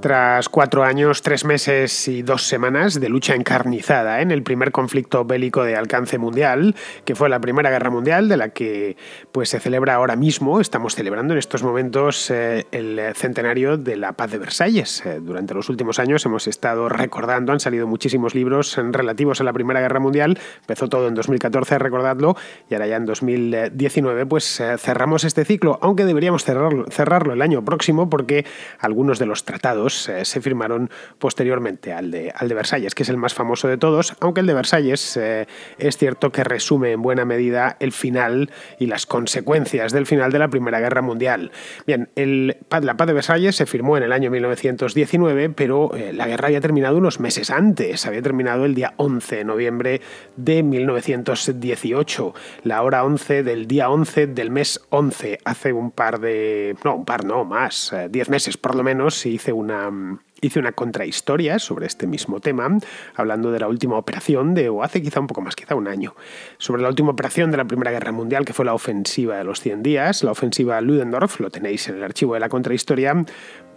Tras cuatro años, tres meses y dos semanas de lucha encarnizada en el primer conflicto bélico de alcance mundial, que fue la Primera Guerra Mundial, de la que pues, se celebra ahora mismo, estamos celebrando en estos momentos eh, el centenario de la paz de Versalles. Eh, durante los últimos años hemos estado recordando, han salido muchísimos libros relativos a la Primera Guerra Mundial, empezó todo en 2014, recordadlo, y ahora ya en 2019 pues eh, cerramos este ciclo, aunque deberíamos cerrarlo el año próximo porque algunos de los tratados pues, eh, se firmaron posteriormente al de, al de Versalles, que es el más famoso de todos, aunque el de Versalles eh, es cierto que resume en buena medida el final y las consecuencias del final de la Primera Guerra Mundial. Bien, el, la paz de Versalles se firmó en el año 1919, pero eh, la guerra había terminado unos meses antes, había terminado el día 11 de noviembre de 1918, la hora 11 del día 11 del mes 11, hace un par de... no, un par no, más, 10 meses por lo menos, se hice una Um, hice una contrahistoria sobre este mismo tema, hablando de la última operación de, o hace quizá un poco más, quizá un año, sobre la última operación de la Primera Guerra Mundial, que fue la ofensiva de los 100 días, la ofensiva Ludendorff, lo tenéis en el archivo de la contrahistoria,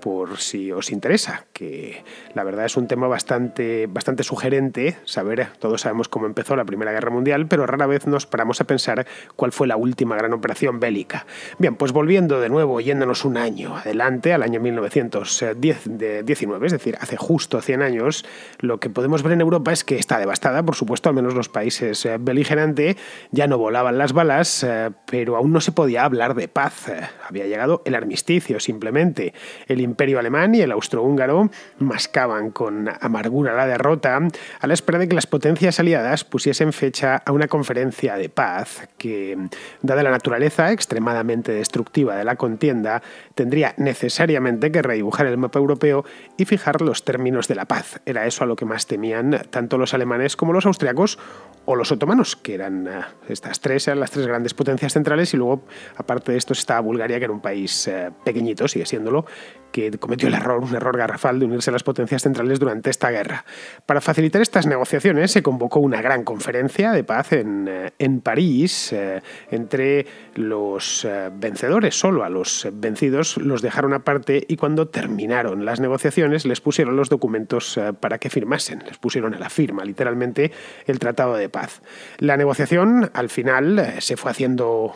por si os interesa, que la verdad es un tema bastante, bastante sugerente saber, todos sabemos cómo empezó la Primera Guerra Mundial, pero rara vez nos paramos a pensar cuál fue la última gran operación bélica. Bien, pues volviendo de nuevo, yéndonos un año adelante, al año 1919, es decir, hace justo 100 años, lo que podemos ver en Europa es que está devastada, por supuesto, al menos los países eh, beligerantes, ya no volaban las balas, eh, pero aún no se podía hablar de paz. Eh, había llegado el armisticio, simplemente. El imperio alemán y el austrohúngaro mascaban con amargura la derrota a la espera de que las potencias aliadas pusiesen fecha a una conferencia de paz que, dada la naturaleza extremadamente destructiva de la contienda, tendría necesariamente que redibujar el mapa europeo y fijar los términos de la paz. Era eso a lo que más temían tanto los alemanes como los austriacos o los otomanos, que eran eh, estas tres, eran las tres grandes potencias centrales y luego, aparte de esto, estaba Bulgaria, que era un país eh, pequeñito, sigue siéndolo, que cometió el error, un error garrafal de unirse a las potencias centrales durante esta guerra. Para facilitar estas negociaciones se convocó una gran conferencia de paz en, eh, en París eh, entre los eh, vencedores, solo a los vencidos los dejaron aparte y cuando terminaron las negociaciones les pusieron los documentos para que firmasen, les pusieron a la firma literalmente el Tratado de Paz. La negociación al final se fue haciendo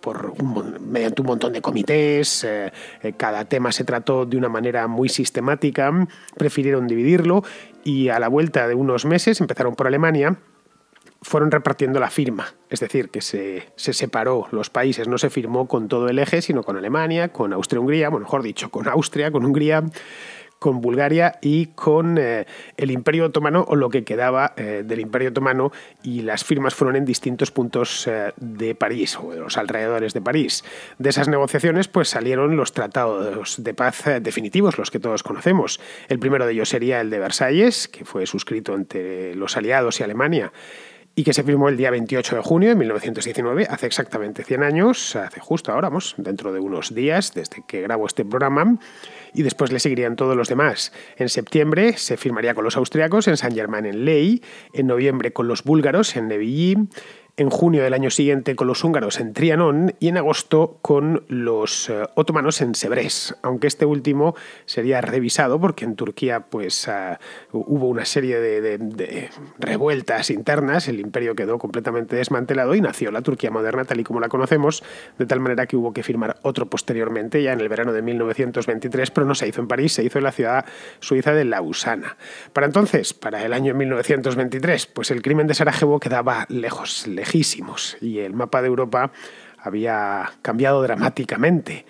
por mediante un montón de comités, cada tema se trató de una manera muy sistemática, prefirieron dividirlo y a la vuelta de unos meses empezaron por Alemania fueron repartiendo la firma, es decir, que se, se, separó los países, no se firmó con todo el eje, sino con Alemania, con Austria-Hungría, bueno, mejor dicho, con Austria, con Hungría, con Bulgaria y con eh, el Imperio Otomano o lo que quedaba eh, del Imperio Otomano y las firmas fueron en distintos puntos eh, de París o de los alrededores de París. De esas negociaciones pues salieron los tratados de paz definitivos, los que todos conocemos. El primero de ellos sería el de Versalles, que fue suscrito entre los aliados y Alemania y que se firmó el día 28 de junio de 1919, hace exactamente 100 años, hace justo ahora, vamos, dentro de unos días desde que grabo este programa y después le seguirían todos los demás. En septiembre se firmaría con los austriacos en saint Germán en Ley, en noviembre con los búlgaros en Neville, en junio del año siguiente con los húngaros en Trianón y en agosto con los eh, otomanos en Sebrés, aunque este último sería revisado porque en Turquía pues, ah, hubo una serie de, revueltas internas, el imperio quedó completamente desmantelado y nació la Turquía moderna tal y como la conocemos, de tal manera que hubo que firmar otro posteriormente ya en el verano de 1923, pero no se hizo en París, se hizo en la ciudad suiza de Lausana. Para entonces, para el año 1923, pues el crimen de Sarajevo quedaba lejos, lejos y el mapa de Europa había cambiado dramáticamente.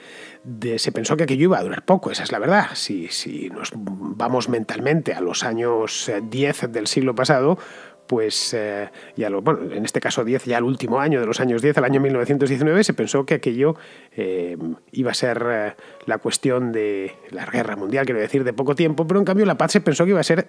se pensó que aquello iba a durar poco, esa es la verdad. Si, si nos vamos mentalmente a los años 10 eh, del siglo pasado, pues eh, ya en este caso 10, ya el último año de los años 10, al año 1919, se pensó que aquello eh, iba a ser eh, la cuestión de la guerra mundial, quiero decir, de poco tiempo, pero en cambio la paz se pensó que iba a ser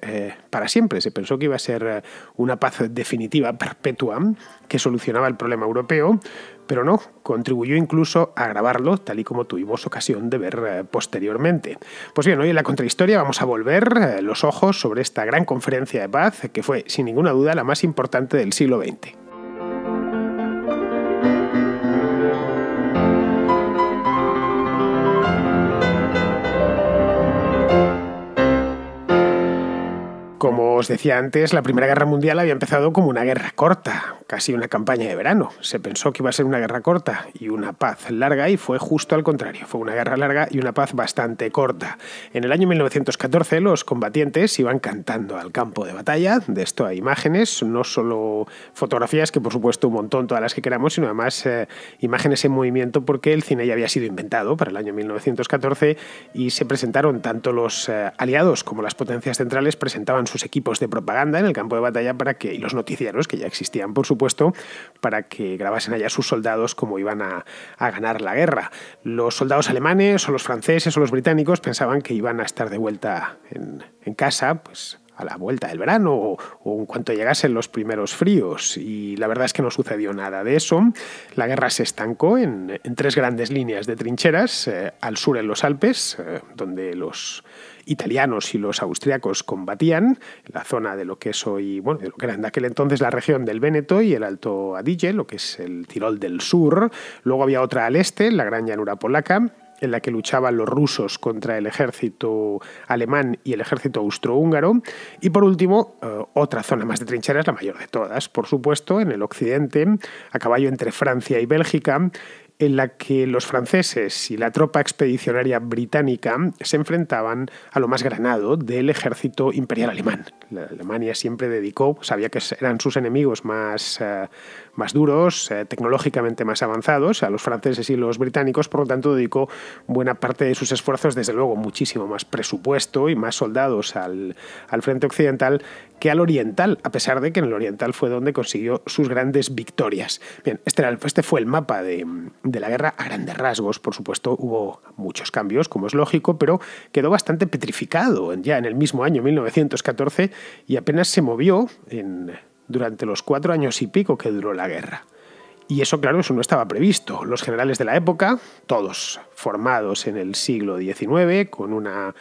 para siempre, se pensó que iba a ser una paz definitiva, perpetua, que solucionaba el problema europeo, pero no, contribuyó incluso a grabarlo, tal y como tuvimos ocasión de ver eh, posteriormente. Pues bien, hoy en la contrahistoria vamos a volver eh, los ojos sobre esta gran conferencia de paz que fue, sin ninguna duda, la más importante del siglo XX. Como os decía antes, la Primera Guerra Mundial había empezado como una guerra corta, casi una campaña de verano. Se pensó que iba a ser una guerra corta y una paz larga y fue justo al contrario. Fue una guerra larga y una paz bastante corta. En el año 1914 los combatientes iban cantando al campo de batalla. De esto hay imágenes, no solo fotografías, que por supuesto un montón, todas las que queramos, sino además eh, imágenes en movimiento porque el cine ya había sido inventado para el año 1914 y se presentaron tanto los eh, aliados como las potencias centrales presentaban sus sus equipos de propaganda en el campo de batalla para que, y los noticieros, que ya existían por supuesto, para que grabasen allá sus soldados como iban a, ganar la guerra. Los soldados alemanes o los franceses o los británicos pensaban que iban a estar de vuelta en, casa, pues a la vuelta del verano o, en cuanto llegasen los primeros fríos. Y la verdad es que no sucedió nada de eso. La guerra se estancó en, tres grandes líneas de trincheras, eh, al sur en los Alpes, eh, donde los italianos y los austriacos combatían en la zona de lo que es hoy, bueno, lo que era en aquel entonces la región del Véneto y el Alto Adige, lo que es el Tirol del Sur. Luego había otra al este, la Gran Llanura Polaca, en la que luchaban los rusos contra el ejército alemán y el ejército austrohúngaro. Y por último, eh, otra zona más de trincheras, la mayor de todas, por supuesto, en el occidente, a caballo entre Francia y Bélgica, en la que los franceses y la tropa expedicionaria británica se enfrentaban a lo más granado del ejército imperial alemán. Alemania siempre dedicó, sabía que eran sus enemigos más, eh, más duros, eh, tecnológicamente más avanzados, a los franceses y los británicos, por lo tanto dedicó buena parte de sus esfuerzos, desde luego muchísimo más presupuesto y más soldados al, al frente occidental al oriental, a pesar de que en el oriental fue donde consiguió sus grandes victorias. Bien, este, este fue el mapa de, la guerra a grandes rasgos, por supuesto hubo muchos cambios, como es lógico, pero quedó bastante petrificado ya en el mismo año 1914 y apenas se movió en, durante los cuatro años y pico que duró la guerra. Y eso, claro, eso no estaba previsto. Los generales de la época, todos formados en el siglo XIX, con una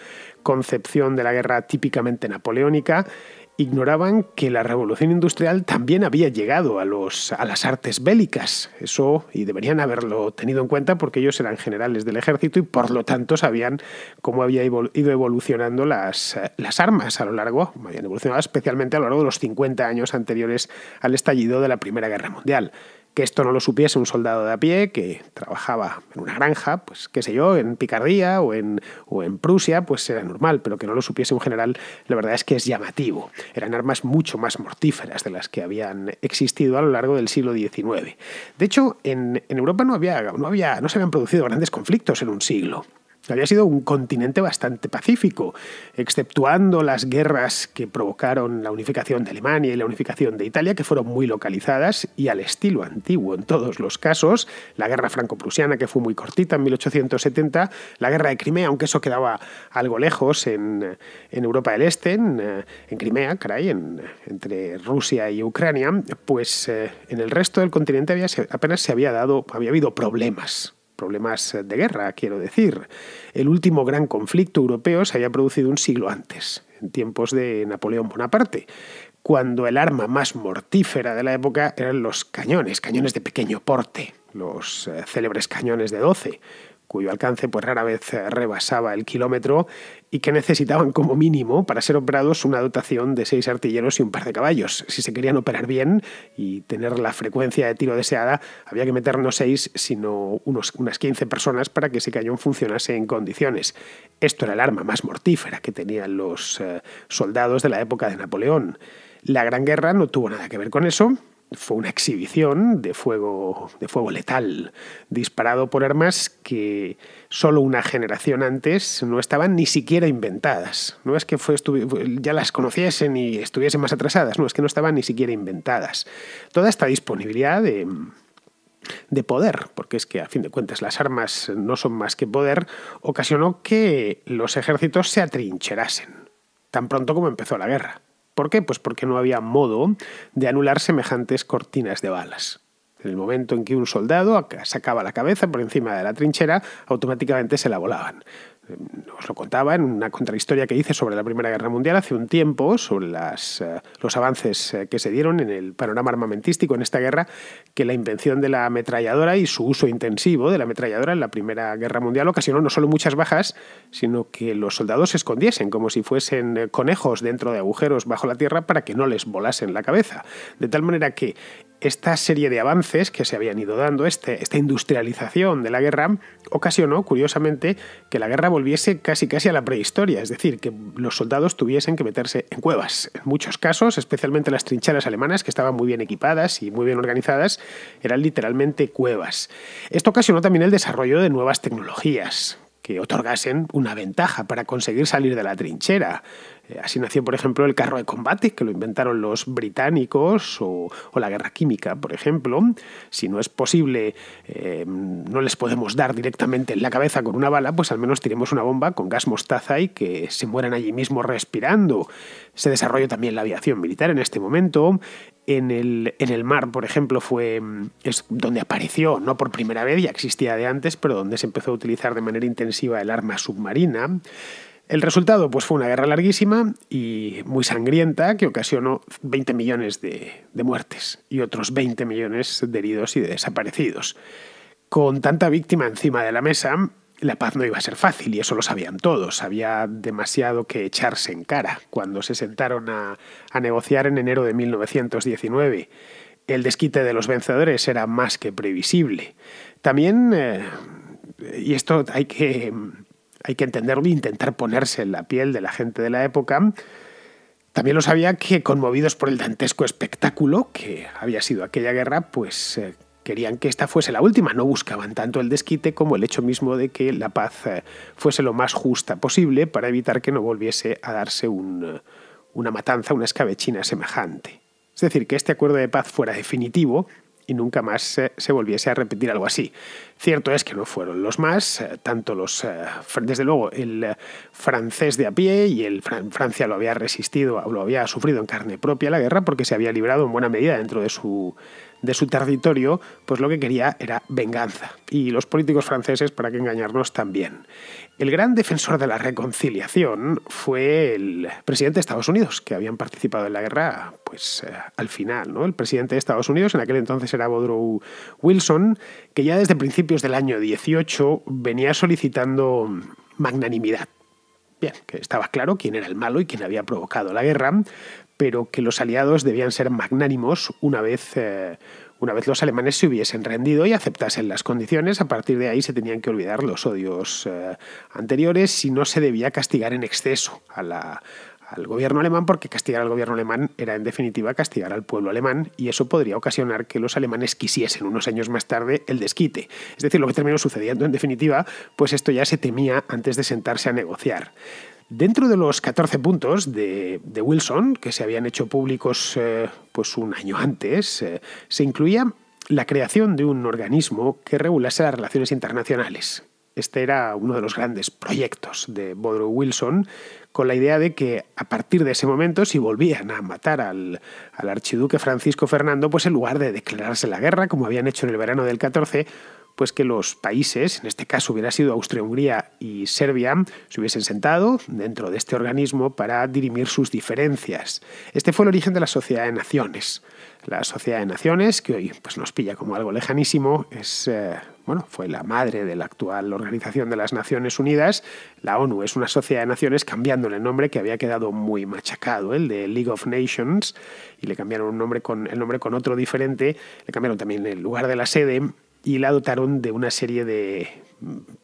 concepción de la guerra típicamente napoleónica, ignoraban que la revolución industrial también había llegado a, los, a las artes bélicas. Eso, y deberían haberlo tenido en cuenta porque ellos eran generales del ejército y por lo tanto sabían cómo había ido evolucionando las, eh, las armas a lo largo, habían evolucionado especialmente a lo largo de los 50 años anteriores al estallido de la Primera Guerra Mundial que esto no lo supiese un soldado de a pie que trabajaba en una granja, pues qué sé yo, en Picardía o en, o en Prusia, pues era normal, pero que no lo supiese un general, la verdad es que es llamativo. Eran armas mucho más mortíferas de las que habían existido a lo largo del siglo XIX. De hecho, en, en Europa no, había, no, había, no se habían producido grandes conflictos en un siglo había sido un continente bastante pacífico, exceptuando las guerras que provocaron la unificación de Alemania y la unificación de Italia, que fueron muy localizadas y al estilo antiguo en todos los casos. La guerra franco-prusiana, que fue muy cortita en 1870, la guerra de Crimea, aunque eso quedaba algo lejos en, Europa del Este, en, Crimea, entre Rusia y Ucrania, pues eh, en el resto del continente había, apenas se había dado, había habido problemas problemas de guerra, quiero decir. El último gran conflicto europeo se había producido un siglo antes, en tiempos de Napoleón Bonaparte, cuando el arma más mortífera de la época eran los cañones, cañones de pequeño porte, los eh, célebres cañones de 12, cuyo alcance pues rara vez eh, rebasaba el kilómetro y que necesitaban como mínimo para ser operados una dotación de seis artilleros y un par de caballos. Si se querían operar bien y tener la frecuencia de tiro deseada, había que meter no seis, sino unos, unas 15 personas para que ese cañón funcionase en condiciones. Esto era el arma más mortífera que tenían los eh, soldados de la época de Napoleón. La Gran Guerra no tuvo nada que ver con eso, fue una exhibición de fuego, de fuego letal, disparado por armas que solo una generación antes no estaban ni siquiera inventadas. No es que fue, ya las conociesen y estuviesen más atrasadas, no, es que no estaban ni siquiera inventadas. Toda esta disponibilidad de poder, porque es que a fin de cuentas las armas no son más que poder, ocasionó que los ejércitos se atrincherasen tan pronto como empezó la guerra. ¿Por qué? Pues porque no había modo de anular semejantes cortinas de balas. En el momento en que un soldado sacaba la cabeza por encima de la trinchera, automáticamente se la volaban os lo contaba en una contrahistoria que hice sobre la Primera Guerra Mundial hace un tiempo, sobre las, eh, los avances eh, que se dieron en el panorama armamentístico en esta guerra, que la invención de la ametralladora y su uso intensivo de la ametralladora en la Primera Guerra Mundial ocasionó no solo muchas bajas, sino que los soldados se escondiesen como si fuesen eh, conejos dentro de agujeros bajo la tierra para que no les volasen la cabeza. De tal manera que esta serie de avances que se habían ido dando, este, esta industrialización de la guerra, ocasionó, curiosamente, que la guerra volviese casi casi a la prehistoria, es decir, que los soldados tuviesen que meterse en cuevas. En muchos casos, especialmente las trincheras alemanas, que estaban muy bien equipadas y muy bien organizadas, eran literalmente cuevas. Esto ocasionó también el desarrollo de nuevas tecnologías, que otorgasen una ventaja para conseguir salir de la trinchera, eh, así nació, por ejemplo, el carro de combate, que lo inventaron los británicos, o, la guerra química, por ejemplo. Si no es posible, eh, no les podemos dar directamente en la cabeza con una bala, pues al menos tiremos una bomba con gas mostaza y que se mueran allí mismo respirando. Se desarrolló también la aviación militar en este momento. En el, mar, por ejemplo, fue mm, donde apareció, no por primera vez, ya existía de antes, pero donde se empezó a utilizar de manera intensiva el arma submarina. El resultado pues, fue una guerra larguísima y muy sangrienta que ocasionó 20 millones de, muertes y otros 20 millones de heridos y de desaparecidos. Con tanta víctima encima de la mesa, la paz no iba a ser fácil y eso lo sabían todos. Había demasiado que echarse en cara. Cuando se sentaron a, negociar en enero de 1919, el desquite de los vencedores era más que previsible. También, eh, y esto hay que hay que entenderlo e intentar ponerse en la piel de la gente de la época. También lo sabía que conmovidos por el dantesco espectáculo que había sido aquella guerra, pues eh, querían que esta fuese la última, no buscaban tanto el desquite como el hecho mismo de que la paz eh, fuese lo más justa posible para evitar que no volviese a darse eh, una matanza, una escabechina semejante. Es decir, que este acuerdo de paz fuera definitivo, y nunca más se, volviese a repetir algo así. Cierto es que no fueron los más, eh, tanto los, eh, desde luego, el eh, francés de a pie y el Francia lo había resistido, lo había sufrido en carne propia la guerra porque se había librado en buena medida dentro de su de su territorio, pues lo que quería era venganza. Y los políticos franceses, para que engañarnos, también. El gran defensor de la reconciliación fue el presidente de Estados Unidos, que habían participado en la guerra, pues eh, al final, ¿no? El presidente de Estados Unidos, en aquel entonces era Woodrow Wilson, que ya desde principios del año 18 venía solicitando magnanimidad Bien, que estaba claro quién era el malo y quién había provocado la guerra, pero que los aliados debían ser magnánimos una vez, eh, una vez los alemanes se hubiesen rendido y aceptasen las condiciones. A partir de ahí se tenían que olvidar los odios eh, anteriores y no se debía castigar en exceso al gobierno alemán, porque castigar al gobierno alemán era en definitiva castigar al pueblo alemán, y eso podría ocasionar que los alemanes quisiesen unos años más tarde el desquite. Es decir, lo que terminó sucediendo en definitiva, pues esto ya se temía antes de sentarse a negociar. Dentro de los 14 puntos de, Wilson, que se habían hecho públicos eh, pues un año antes, eh, se incluía la creación de un organismo que regulase las relaciones internacionales. Este era uno de los grandes proyectos de Woodrow Wilson, con la idea de que a partir de ese momento, si volvían a matar al, al archiduque Francisco Fernando, pues en lugar de declararse la guerra, como habían hecho en el verano del 14, pues que los países, en este caso hubiera sido Austria-Hungría y Serbia, se hubiesen sentado dentro de este organismo para dirimir sus diferencias. Este fue el origen de la Sociedad de Naciones. La Sociedad de Naciones, que hoy pues, nos pilla como algo lejanísimo, es, eh, bueno, fue la madre de la actual Organización de las Naciones Unidas. La ONU es una Sociedad de Naciones cambiándole el nombre que había quedado muy machacado, el de League of Nations, y le cambiaron un nombre con, el nombre con otro diferente, le cambiaron también el lugar de la sede y la dotaron de una serie de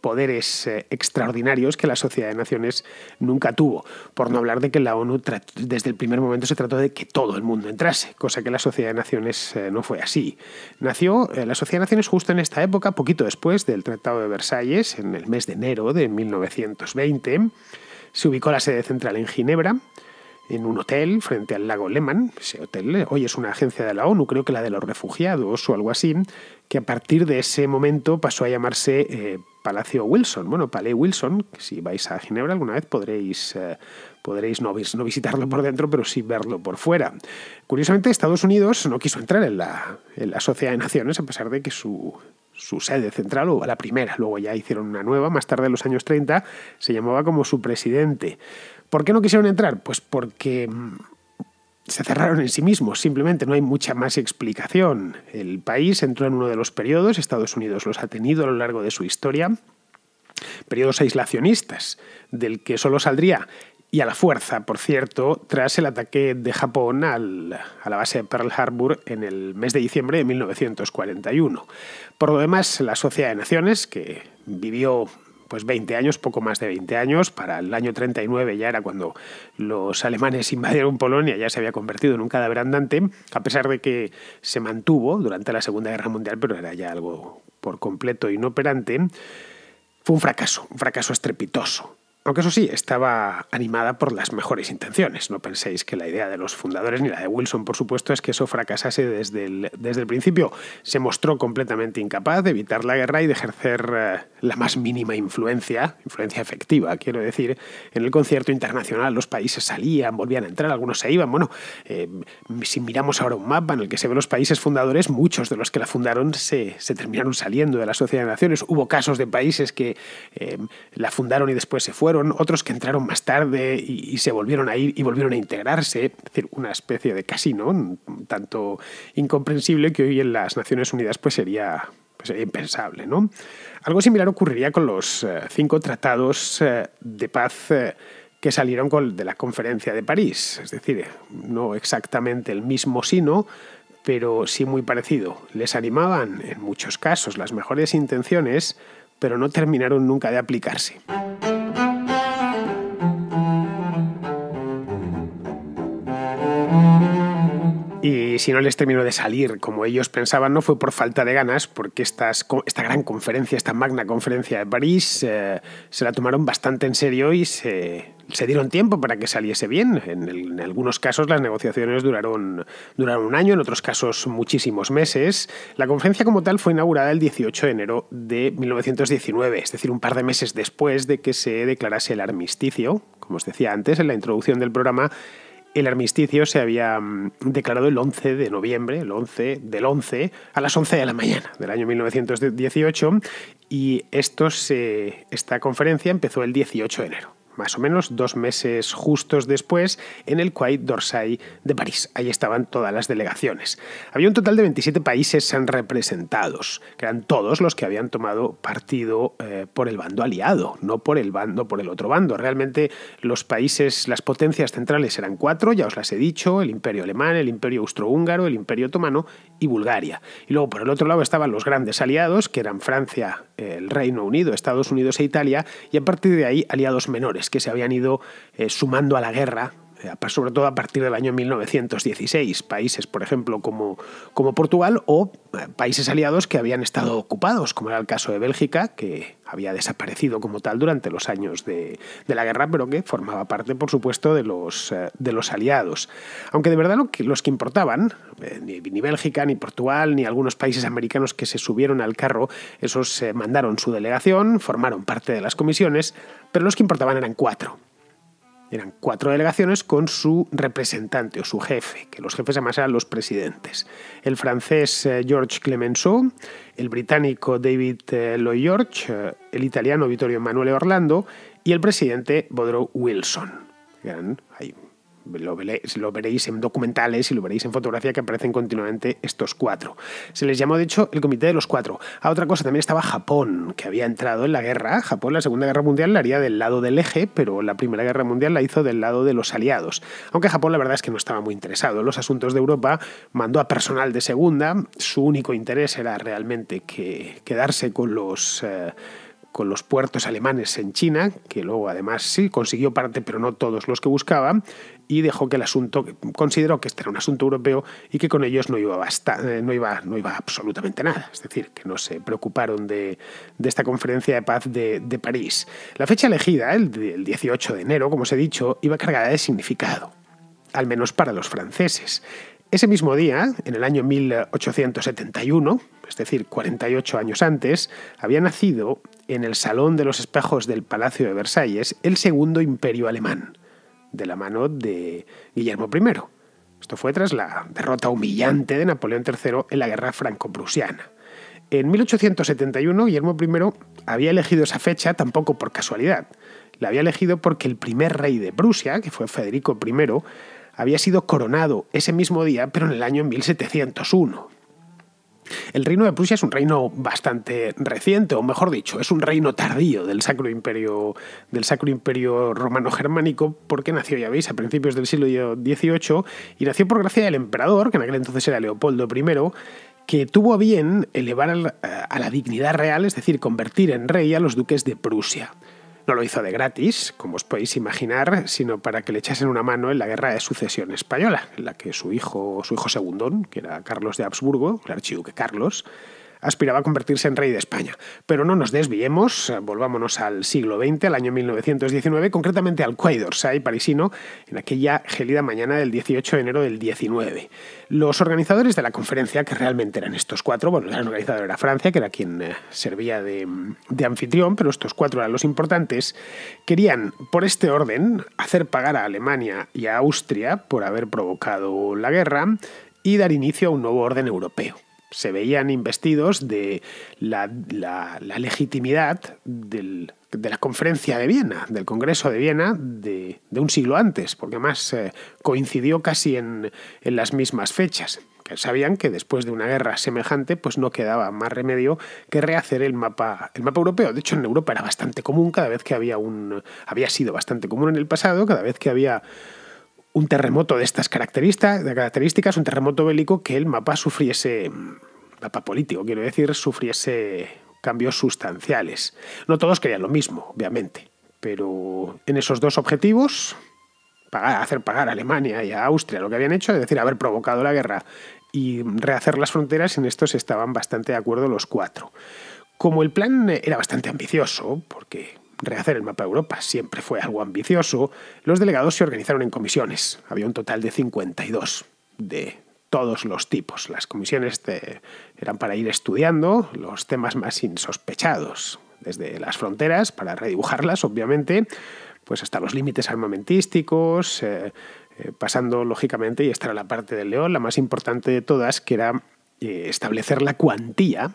poderes eh, extraordinarios que la Sociedad de Naciones nunca tuvo, por no hablar de que la ONU desde el primer momento se trató de que todo el mundo entrase, cosa que la Sociedad de Naciones eh, no fue así. Nació eh, la Sociedad de Naciones justo en esta época, poquito después del Tratado de Versalles, en el mes de enero de 1920, se ubicó la sede central en Ginebra, en un hotel frente al lago Lehman. Ese hotel eh, hoy es una agencia de la ONU, creo que la de los refugiados o algo así, que a partir de ese momento pasó a llamarse eh, Palacio Wilson. Bueno, Palais Wilson, si vais a Ginebra alguna vez podréis, eh, podréis no, no, visitarlo por dentro, pero sí verlo por fuera. Curiosamente, Estados Unidos no quiso entrar en la, en Sociedad de Naciones, a pesar de que su, su sede central, o la primera, luego ya hicieron una nueva, más tarde en los años 30, se llamaba como su presidente. ¿Por qué no quisieron entrar? Pues porque mm, se cerraron en sí mismos, simplemente no hay mucha más explicación. El país entró en uno de los periodos, Estados Unidos los ha tenido a lo largo de su historia, periodos aislacionistas, del que solo saldría, y a la fuerza, por cierto, tras el ataque de Japón al, a la base de Pearl Harbor en el mes de diciembre de 1941. Por lo demás, la Sociedad de Naciones, que vivió pues 20 años, poco más de 20 años, para el año 39 ya era cuando los alemanes invadieron Polonia, ya se había convertido en un cadáver andante, a pesar de que se mantuvo durante la Segunda Guerra Mundial, pero era ya algo por completo inoperante, fue un fracaso, un fracaso estrepitoso. Aunque eso sí, estaba animada por las mejores intenciones. No penséis que la idea de los fundadores ni la de Wilson, por supuesto, es que eso fracasase desde el, desde el principio. Se mostró completamente incapaz de evitar la guerra y de ejercer eh, la más mínima influencia, influencia efectiva, quiero decir, en el concierto internacional. Los países salían, volvían a entrar, algunos se iban. Bueno, eh, si miramos ahora un mapa en el que se ven los países fundadores, muchos de los que la fundaron se, terminaron saliendo de la Sociedad de Naciones. Hubo casos de países que eh, la fundaron y después se fueron fueron, otros que entraron más tarde y, se volvieron a ir y volvieron a integrarse, es decir, una especie de casino, tanto incomprensible que hoy en las Naciones Unidas pues, sería, pues sería impensable. ¿no? Algo similar ocurriría con los eh, cinco tratados eh, de paz eh, que salieron con, de la conferencia de París, es decir, no exactamente el mismo sino, pero sí muy parecido. Les animaban, en muchos casos, las mejores intenciones, pero no terminaron nunca de aplicarse. si no les terminó de salir como ellos pensaban, no fue por falta de ganas, porque estas, esta gran conferencia, esta magna conferencia de París, eh, se la tomaron bastante en serio y se, se dieron tiempo para que saliese bien. En, en algunos casos las negociaciones duraron, duraron, un año, en otros casos muchísimos meses. La conferencia como tal fue inaugurada el 18 de enero de 1919, es decir, un par de meses después de que se declarase el armisticio. Como os decía antes, en la introducción del programa, el armisticio se había mm, declarado el 11 de noviembre, el 11 del 11, a las 11 de la mañana del año 1918, y esto esta conferencia empezó el 18 de enero más o menos dos meses justos después, en el Quai d'Orsay de París. Ahí estaban todas las delegaciones. Había un total de 27 países representados, que eran todos los que habían tomado partido eh, por el bando aliado, no por el bando, por el otro bando. Realmente los países, las potencias centrales eran cuatro, ya os las he dicho, el Imperio Alemán, el Imperio Austrohúngaro, el Imperio Otomano y Bulgaria. Y luego por el otro lado estaban los grandes aliados, que eran Francia, el Reino Unido, Estados Unidos e Italia, y a partir de ahí aliados menores que se habían ido eh, sumando a la guerra sobre todo a partir del año 1916, países, por ejemplo, como, Portugal o eh, países aliados que habían estado ocupados, como era el caso de Bélgica, que había desaparecido como tal durante los años de, la guerra, pero que formaba parte, por supuesto, de los, eh, aliados. Aunque de verdad los que importaban, eh, ni, Bélgica, ni Portugal, ni algunos países americanos que se subieron al carro, esos mandaron su delegación, formaron parte de las comisiones, pero los que importaban eran cuatro eran cuatro delegaciones con su representante o su jefe, que los jefes además eran los presidentes. El francés eh, George Clemenceau, el británico David eh, Lloyd George, eh, el italiano Vittorio Emanuele Orlando y el presidente Bodrow Wilson. Eran lo, veréis en documentales y lo veréis en fotografía que aparecen continuamente estos cuatro. Se les llamó, de hecho, el Comité de los Cuatro. A ah, otra cosa, también estaba Japón, que había entrado en la guerra. Japón, la Segunda Guerra Mundial, la haría del lado del eje, pero la Primera Guerra Mundial la hizo del lado de los aliados. Aunque Japón, la verdad es que no estaba muy interesado en los asuntos de Europa, mandó a personal de segunda. Su único interés era realmente que quedarse con los. Eh, con los puertos alemanes en China, que luego además sí consiguió parte, pero no todos los que buscaba, y dejó que el asunto, consideró que este era un asunto europeo y que con ellos no iba, basta, eh, no iba, no iba absolutamente nada. Es decir, que no se preocuparon de, esta conferencia de paz de, París. La fecha elegida, el, el 18 de enero, como os he dicho, iba cargada de significado, al menos para los franceses. Ese mismo día, en el año 1871, es decir, 48 años antes, había nacido en el Salón de los Espejos del Palacio de Versalles el segundo imperio alemán, de la mano de Guillermo I. Esto fue tras la derrota humillante de Napoleón III en la guerra franco-prusiana. En 1871, Guillermo I había elegido esa fecha tampoco por casualidad. La había elegido porque el primer rey de Prusia, que fue Federico I, había sido coronado ese mismo día, pero en el año 1701, el reino de Prusia es un reino bastante reciente, o mejor dicho, es un reino tardío del Sacro Imperio, del Sacro Imperio Romano-Germánico, porque nació, ya veis, a principios del siglo XVIII, y nació por gracia del emperador, que en aquel entonces era Leopoldo I, que tuvo a bien elevar a la dignidad real, es decir, convertir en rey a los duques de Prusia lo hizo de gratis, como os podéis imaginar, sino para que le echasen una mano en la guerra de sucesión española, en la que su hijo, su hijo segundón, que era Carlos de Habsburgo, el archiduque Carlos, aspiraba a convertirse en rey de España. Pero no nos desviemos, eh, volvámonos al siglo XX, al año 1919, concretamente al Quai d'Orsay parisino, en aquella gelida mañana del 18 de enero del 19. Los organizadores de la conferencia, que realmente eran estos cuatro, bueno, el organizador era Francia, que era quien eh, servía de, de anfitrión, pero estos cuatro eran los importantes, querían, por este orden, hacer pagar a Alemania y a Austria por haber provocado la guerra y dar inicio a un nuevo orden europeo se veían investidos de la, legitimidad de la conferencia de Viena, del Congreso de Viena de, un siglo antes, porque además eh, coincidió casi en, las mismas fechas sabían que después de una guerra semejante, pues no quedaba más remedio que rehacer el mapa, el mapa europeo. De hecho, en Europa era bastante común, cada vez que había un. había sido bastante común en el pasado, cada vez que había un terremoto de estas características, de características, un terremoto bélico, que el mapa sufriese, mapa político quiero decir, sufriese cambios sustanciales. No todos querían lo mismo, obviamente, pero en esos dos objetivos, pagar, hacer pagar a Alemania y a Austria lo que habían hecho, es decir, haber provocado la guerra y rehacer las fronteras, en estos estaban bastante de acuerdo los cuatro. Como el plan era bastante ambicioso, porque Rehacer el mapa de Europa siempre fue algo ambicioso. Los delegados se organizaron en comisiones. Había un total de 52 de todos los tipos. Las comisiones eran para ir estudiando los temas más insospechados, desde las fronteras, para redibujarlas, obviamente, pues hasta los límites armamentísticos, eh, eh, pasando lógicamente, y esta era la parte del león, la más importante de todas, que era eh, establecer la cuantía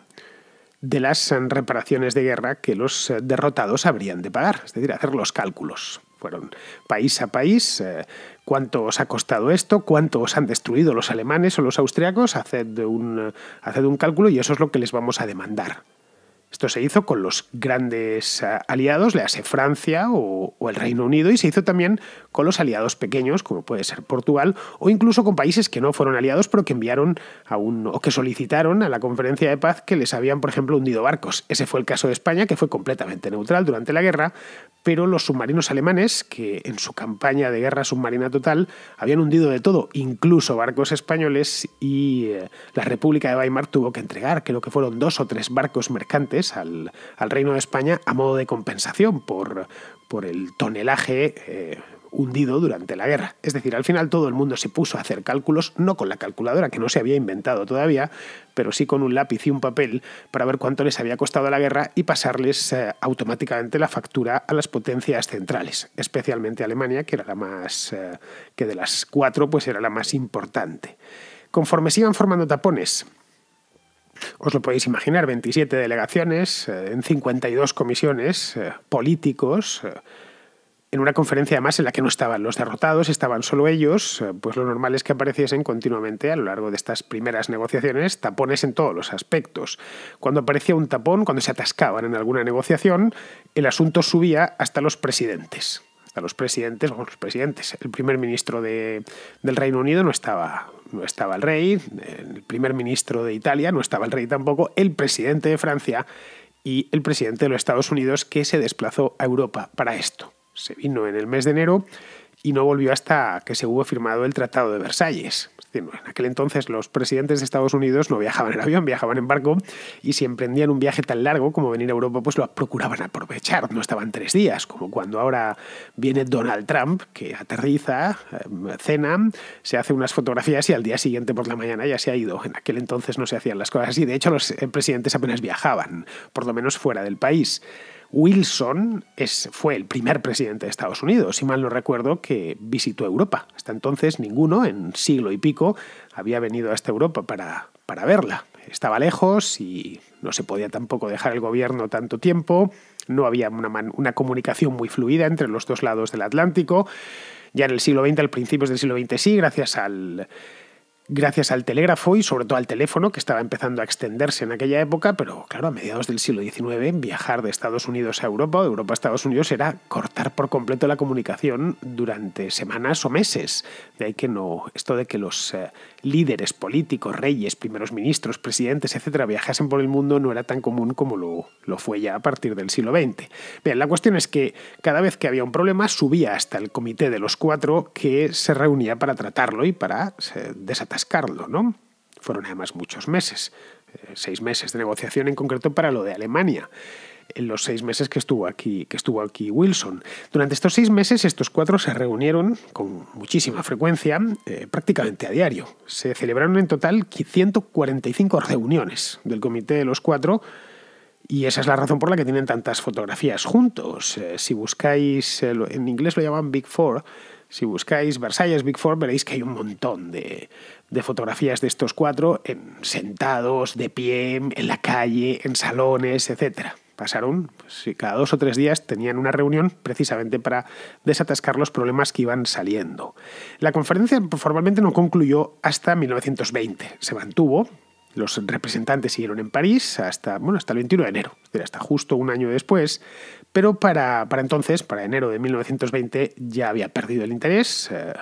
de las reparaciones de guerra que los eh, derrotados habrían de pagar, es decir, hacer los cálculos. Fueron país a país, eh, cuánto os ha costado esto, cuánto os han destruido los alemanes o los austriacos, haced un, eh, un cálculo y eso es lo que les vamos a demandar. Esto se hizo con los grandes eh, aliados, le hace Francia o, el Reino Unido, y se hizo también con los aliados pequeños, como puede ser Portugal, o incluso con países que no fueron aliados, pero que enviaron a o que solicitaron a la conferencia de paz que les habían, por ejemplo, hundido barcos. Ese fue el caso de España, que fue completamente neutral durante la guerra, pero los submarinos alemanes, que en su campaña de guerra submarina total habían hundido de todo, incluso barcos españoles, y eh, la República de Weimar tuvo que entregar, creo que fueron dos o tres barcos mercantes al, Reino de España a modo de compensación por, el tonelaje eh, hundido durante la guerra. Es decir, al final todo el mundo se puso a hacer cálculos, no con la calculadora que no se había inventado todavía, pero sí con un lápiz y un papel para ver cuánto les había costado la guerra y pasarles eh, automáticamente la factura a las potencias centrales, especialmente Alemania, que era la más eh, que de las cuatro pues era la más importante. Conforme sigan formando tapones os lo podéis imaginar, 27 delegaciones, eh, en 52 comisiones, eh, políticos, eh, en una conferencia además en la que no estaban los derrotados, estaban solo ellos, pues lo normal es que apareciesen continuamente a lo largo de estas primeras negociaciones tapones en todos los aspectos. Cuando aparecía un tapón, cuando se atascaban en alguna negociación, el asunto subía hasta los presidentes. Hasta los presidentes, o los presidentes. El primer ministro del Reino Unido no estaba no estaba el rey, el primer ministro de Italia, no estaba el rey tampoco, el presidente de Francia y el presidente de los Estados Unidos que se desplazó a Europa para esto. Se vino en el mes de enero y no volvió hasta que se hubo firmado el Tratado de Versalles, en aquel entonces los presidentes de Estados Unidos no viajaban en avión, viajaban en barco y si emprendían un viaje tan largo como venir a Europa, pues lo procuraban aprovechar. No estaban tres días, como cuando ahora viene Donald Trump, que aterriza, em, cena, se hace unas fotografías y al día siguiente por la mañana ya se ha ido. En aquel entonces no se hacían las cosas así. De hecho, los eh, presidentes apenas viajaban, por lo menos fuera del país. Wilson fue el primer presidente de Estados Unidos, si mal no recuerdo, que visitó Europa. Hasta entonces ninguno, en siglo y pico, había venido a esta Europa para, para verla. Estaba lejos y no se podía tampoco dejar el gobierno tanto tiempo, no había una, comunicación muy fluida entre los dos lados del Atlántico. Ya en el siglo XX, al principios del siglo XX sí, gracias al gracias al telégrafo y sobre todo al teléfono, que estaba empezando a extenderse en aquella época, pero claro, a mediados del siglo XIX, viajar de Estados Unidos a Europa o de Europa a Estados Unidos era cortar por completo la comunicación durante semanas o meses. De ahí que no, esto de que los eh, líderes políticos, reyes, primeros ministros, presidentes, etcétera, viajasen por el mundo no era tan común como lo, lo fue ya a partir del siglo XX. Bien, la cuestión es que cada vez que había un problema subía hasta el comité de los cuatro que se reunía para tratarlo y para eh, desatar Carlo ¿no? Fueron además muchos meses, eh, seis meses de negociación en concreto para lo de Alemania en los seis meses que estuvo aquí, que estuvo aquí Wilson. Durante estos seis meses, estos cuatro se reunieron con muchísima frecuencia, eh, prácticamente a diario. Se celebraron en total 145 reuniones del comité de los cuatro. Y esa es la razón por la que tienen tantas fotografías juntos. Eh, si buscáis, en inglés lo llaman Big Four, si buscáis Versalles Big Four veréis que hay un montón de, fotografías de estos cuatro sentados, de pie, en la calle, en salones, etc. Pasaron, si pues cada dos o tres días tenían una reunión precisamente para desatascar los problemas que iban saliendo. La conferencia formalmente no concluyó hasta 1920. Se mantuvo, los representantes siguieron en París hasta, bueno, hasta el 21 de enero, hasta justo un año después, pero para, entonces, para enero de 1920, ya había perdido el interés eh,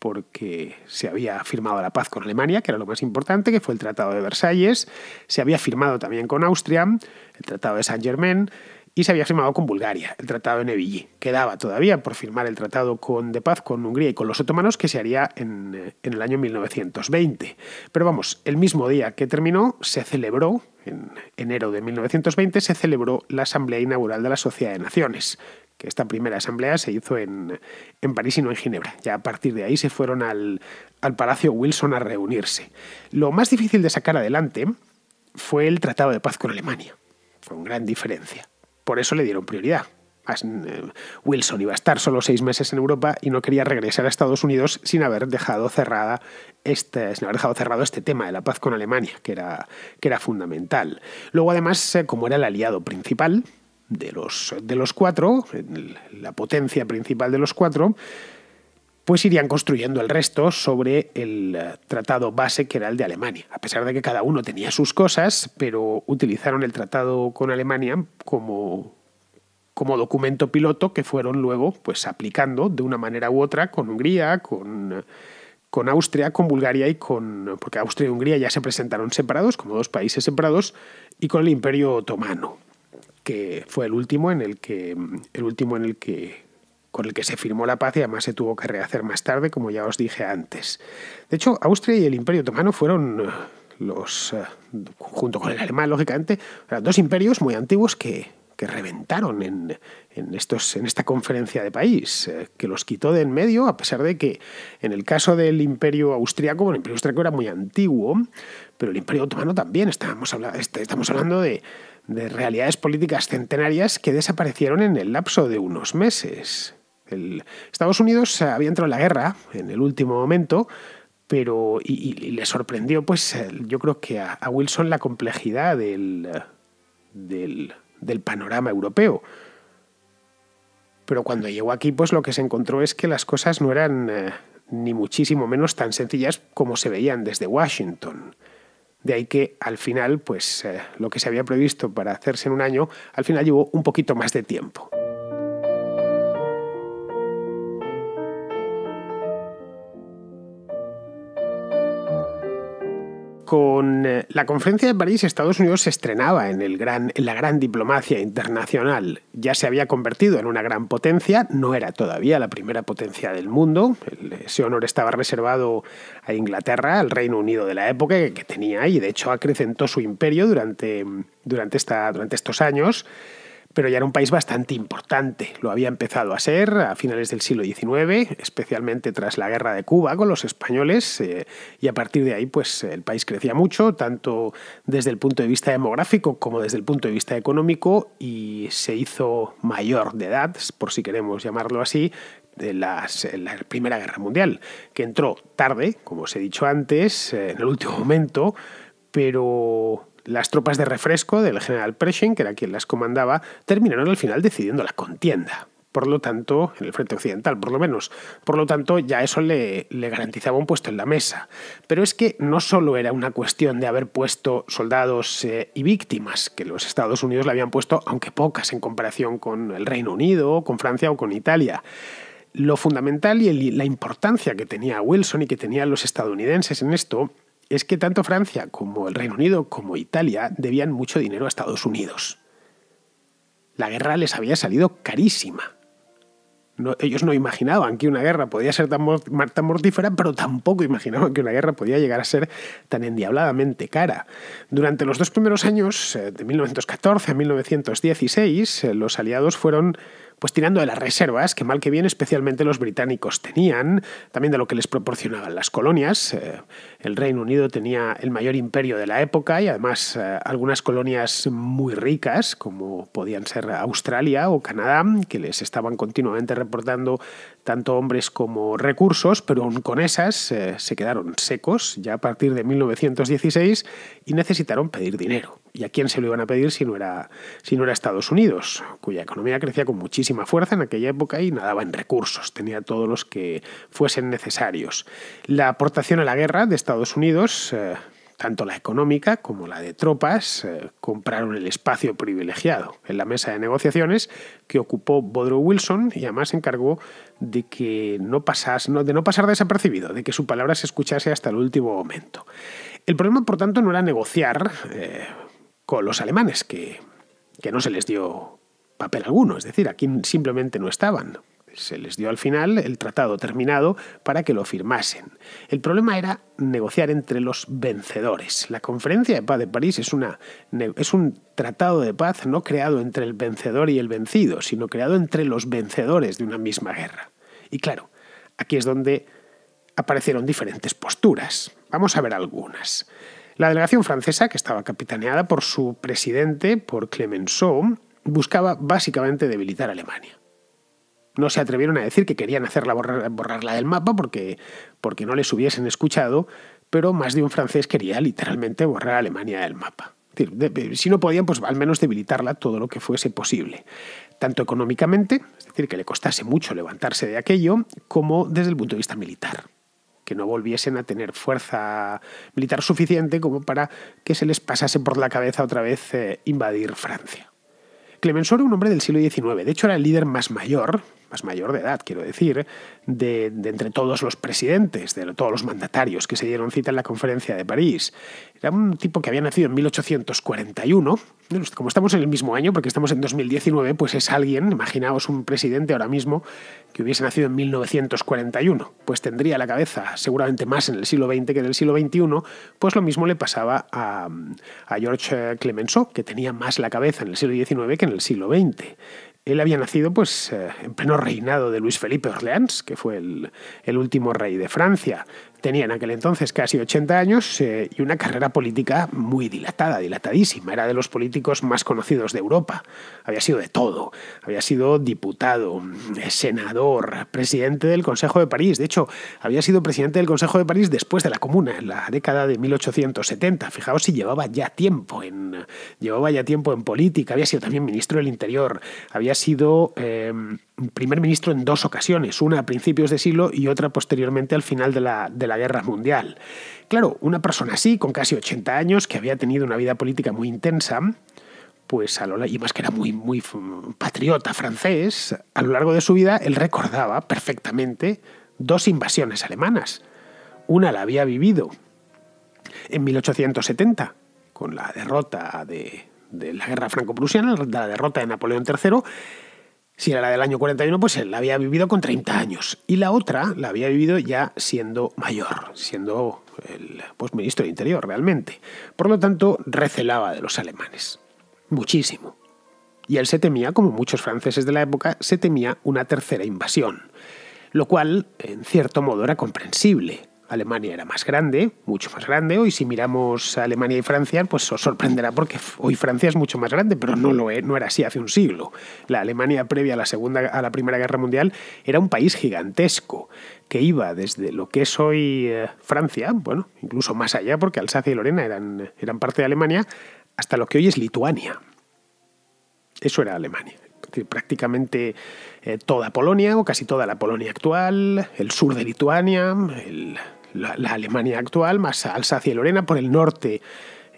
porque se había firmado la paz con Alemania, que era lo más importante, que fue el Tratado de Versalles, se había firmado también con Austria, el Tratado de Saint-Germain, y se había firmado con Bulgaria el Tratado de Nevillí. Quedaba todavía por firmar el Tratado de Paz con Hungría y con los otomanos que se haría en, eh, en, el año 1920. Pero vamos, el mismo día que terminó se celebró, en enero de 1920, se celebró la Asamblea Inaugural de la Sociedad de Naciones, que esta primera asamblea se hizo en, en París y no en Ginebra. Ya a partir de ahí se fueron al, al Palacio Wilson a reunirse. Lo más difícil de sacar adelante fue el Tratado de Paz con Alemania, Fue con gran diferencia. Por eso le dieron prioridad. Eh, Wilson iba a estar solo seis meses en Europa y no quería regresar a Estados Unidos sin haber dejado, cerrada este, sin haber dejado cerrado este tema de la paz con Alemania, que era, que era fundamental. Luego, además, eh, como era el aliado principal de los, de los cuatro, la potencia principal de los cuatro, pues irían construyendo el resto sobre el eh, tratado base que era el de Alemania. A pesar de que cada uno tenía sus cosas, pero utilizaron el tratado con Alemania como, como documento piloto que fueron luego pues, aplicando de una manera u otra con Hungría, con, con Austria, con Bulgaria y con... porque Austria y Hungría ya se presentaron separados, como dos países separados, y con el Imperio Otomano, que fue el último en el que, el último en el que con el que se firmó la paz y además se tuvo que rehacer más tarde, como ya os dije antes. De hecho, Austria y el Imperio Otomano fueron eh, los, eh, junto con el alemán, lógicamente, dos imperios muy antiguos que, reventaron en, estos, en esta conferencia de país, eh, que los quitó de en medio, a pesar de que en el caso del imperio austriaco, bueno, el imperio austriaco era muy antiguo, pero el imperio otomano también, estábamos hablando, este, estamos hablando de, de realidades políticas centenarias que desaparecieron en el lapso de unos meses. Estados Unidos había entrado en la guerra en el último momento, pero y, le sorprendió, pues yo creo que a, Wilson la complejidad del, panorama europeo. Pero cuando llegó aquí, pues lo que se encontró es que las cosas no eran eh, ni muchísimo menos tan sencillas como se veían desde Washington. De ahí que al final, pues eh, lo que se había previsto para hacerse en un año, al final llevó un poquito más de tiempo. con eh, la conferencia de París, Estados Unidos se estrenaba en, la gran diplomacia internacional. Ya se había convertido en una gran potencia, no era todavía la primera potencia del mundo. Ese honor estaba reservado a Inglaterra, al Reino Unido de la época que tenía y de hecho acrecentó su imperio durante estos años pero ya era un país bastante importante. Lo había empezado a ser a finales del siglo XIX, especialmente tras la guerra de Cuba con los españoles, eh, y a partir de ahí pues el país crecía mucho, tanto desde el punto de vista demográfico como desde el punto de vista económico, y se hizo mayor de edad, por si queremos llamarlo así, de las, la Primera Guerra Mundial, que entró tarde, como os he dicho antes, eh, en el último momento, pero las tropas de refresco del general Pershing, que era quien las comandaba, terminaron al final decidiendo la contienda. Por lo tanto, en el frente occidental, por lo menos. Por lo tanto, ya eso le, le garantizaba un puesto en la mesa. Pero es que no solo era una cuestión de haber puesto soldados eh, y víctimas, que los Estados Unidos le habían puesto, aunque pocas en comparación con el Reino Unido, con Francia o con Italia lo fundamental y la importancia que tenía Wilson y que tenían los estadounidenses en esto es que tanto Francia como el Reino Unido como Italia debían mucho dinero a Estados Unidos. La guerra les había salido carísima. ellos no imaginaban que una guerra podía ser tan, tan, mortífera, pero tampoco imaginaban que una guerra podía llegar a ser tan endiabladamente cara. Durante los dos primeros años, eh, de 1914 a 1916, eh, los aliados fueron pues tirando de las reservas que mal que bien especialmente los británicos tenían, también de lo que les proporcionaban las colonias. Eh, el Reino Unido tenía el mayor imperio de la época y además eh, algunas colonias muy ricas, como podían ser Australia o Canadá, que les estaban continuamente reportando tanto hombres como recursos, pero con esas eh, se quedaron secos ya a partir de 1916 y necesitaron pedir dinero. ¿Y a quién se lo iban a pedir si no era, si no era Estados Unidos, cuya economía crecía con muchísima fuerza en aquella época y nadaba en recursos, tenía todos los que fuesen necesarios? La aportación a la guerra de Estados Unidos... Eh, tanto la económica como la de tropas eh, compraron el espacio privilegiado en la mesa de negociaciones que ocupó Woodrow Wilson y además se encargó de que no pasas, de no pasar desapercibido, de que su palabra se escuchase hasta el último momento. El problema, por tanto, no era negociar eh, con los alemanes, que, que no se les dio papel alguno, es decir, aquí simplemente no estaban se les dio al final el tratado terminado para que lo firmasen. El problema era negociar entre los vencedores. La Conferencia de Paz de París es, una, es un tratado de paz no creado entre el vencedor y el vencido, sino creado entre los vencedores de una misma guerra. Y claro, aquí es donde aparecieron diferentes posturas. Vamos a ver algunas. La delegación francesa, que estaba capitaneada por su presidente, por Clemenceau, buscaba básicamente debilitar a Alemania no se atrevieron a decir que querían hacerla borrarla del mapa porque, porque no les hubiesen escuchado, pero más de un francés quería literalmente borrar a Alemania del mapa. si no podían, pues al menos debilitarla todo lo que fuese posible, tanto económicamente, es decir, que le costase mucho levantarse de aquello, como desde el punto de vista militar que no volviesen a tener fuerza militar suficiente como para que se les pasase por la cabeza otra vez eh, invadir Francia. Clemenceau era un hombre del siglo XIX, de hecho era el líder más mayor, más mayor de edad, quiero decir, de, entre todos los presidentes, de todos los mandatarios que se dieron cita en la conferencia de París. Era un tipo que había nacido en 1841. Como estamos en el mismo año, porque estamos en 2019, pues es alguien, imaginaos un presidente ahora mismo que hubiese nacido en 1941, pues tendría la cabeza seguramente más en el siglo XX que en el siglo XXI, pues lo mismo le pasaba a George Clemenceau, que tenía más la cabeza en el siglo XIX que en el siglo XX. Él había nacido pues, eh, en pleno reinado de Luis Felipe Orleans, que fue el, el último rey de Francia, Tenía en aquel entonces casi 80 años eh, y una carrera política muy dilatada, dilatadísima. Era de los políticos más conocidos de Europa. Había sido de todo. Había sido diputado, eh, senador, presidente del Consejo de París. De hecho, había sido presidente del Consejo de París después de la Comuna, en la década de 1870. Fijaos si llevaba ya tiempo en, llevaba ya tiempo en política. Había sido también ministro del Interior. Había sido... Em, primer ministro en dos ocasiones, una a principios de siglo y otra posteriormente al final de la guerra mundial. Claro, una persona así, con casi 80 años, que había tenido una vida política muy intensa, pues a lo, y más que era muy, muy patriota francés, a lo largo de su vida él recordaba perfectamente dos invasiones alemanas. Una la había vivido en 1870, con la derrota de, de la guerra franco-prusiana, la derrota de Napoleón III, si era la del año 41, pues él la había vivido con 30 años. Y la otra la había vivido ya siendo mayor, siendo el pues, ministro de Interior realmente. Por lo tanto, recelaba de los alemanes. Muchísimo. Y él se temía, como muchos franceses de la época, se temía una tercera invasión. Lo cual, en cierto modo, era comprensible Alemania era más grande, mucho más grande. Hoy si miramos a Alemania y Francia, pues os sorprenderá porque hoy Francia es mucho más grande, pero no lo e, no era así hace un siglo. La Alemania previa a la segunda a la Primera Guerra Mundial era un país gigantesco que iba desde lo que es hoy eh, Francia, bueno, incluso más allá porque Alsacia y Lorena eran, eran parte de Alemania, hasta lo que hoy es Lituania. Eso era Alemania prácticamente eh, toda Polonia o casi toda la Polonia actual, el sur de Lituania, el la, Alemania actual, más Alsacia y Lorena por el norte.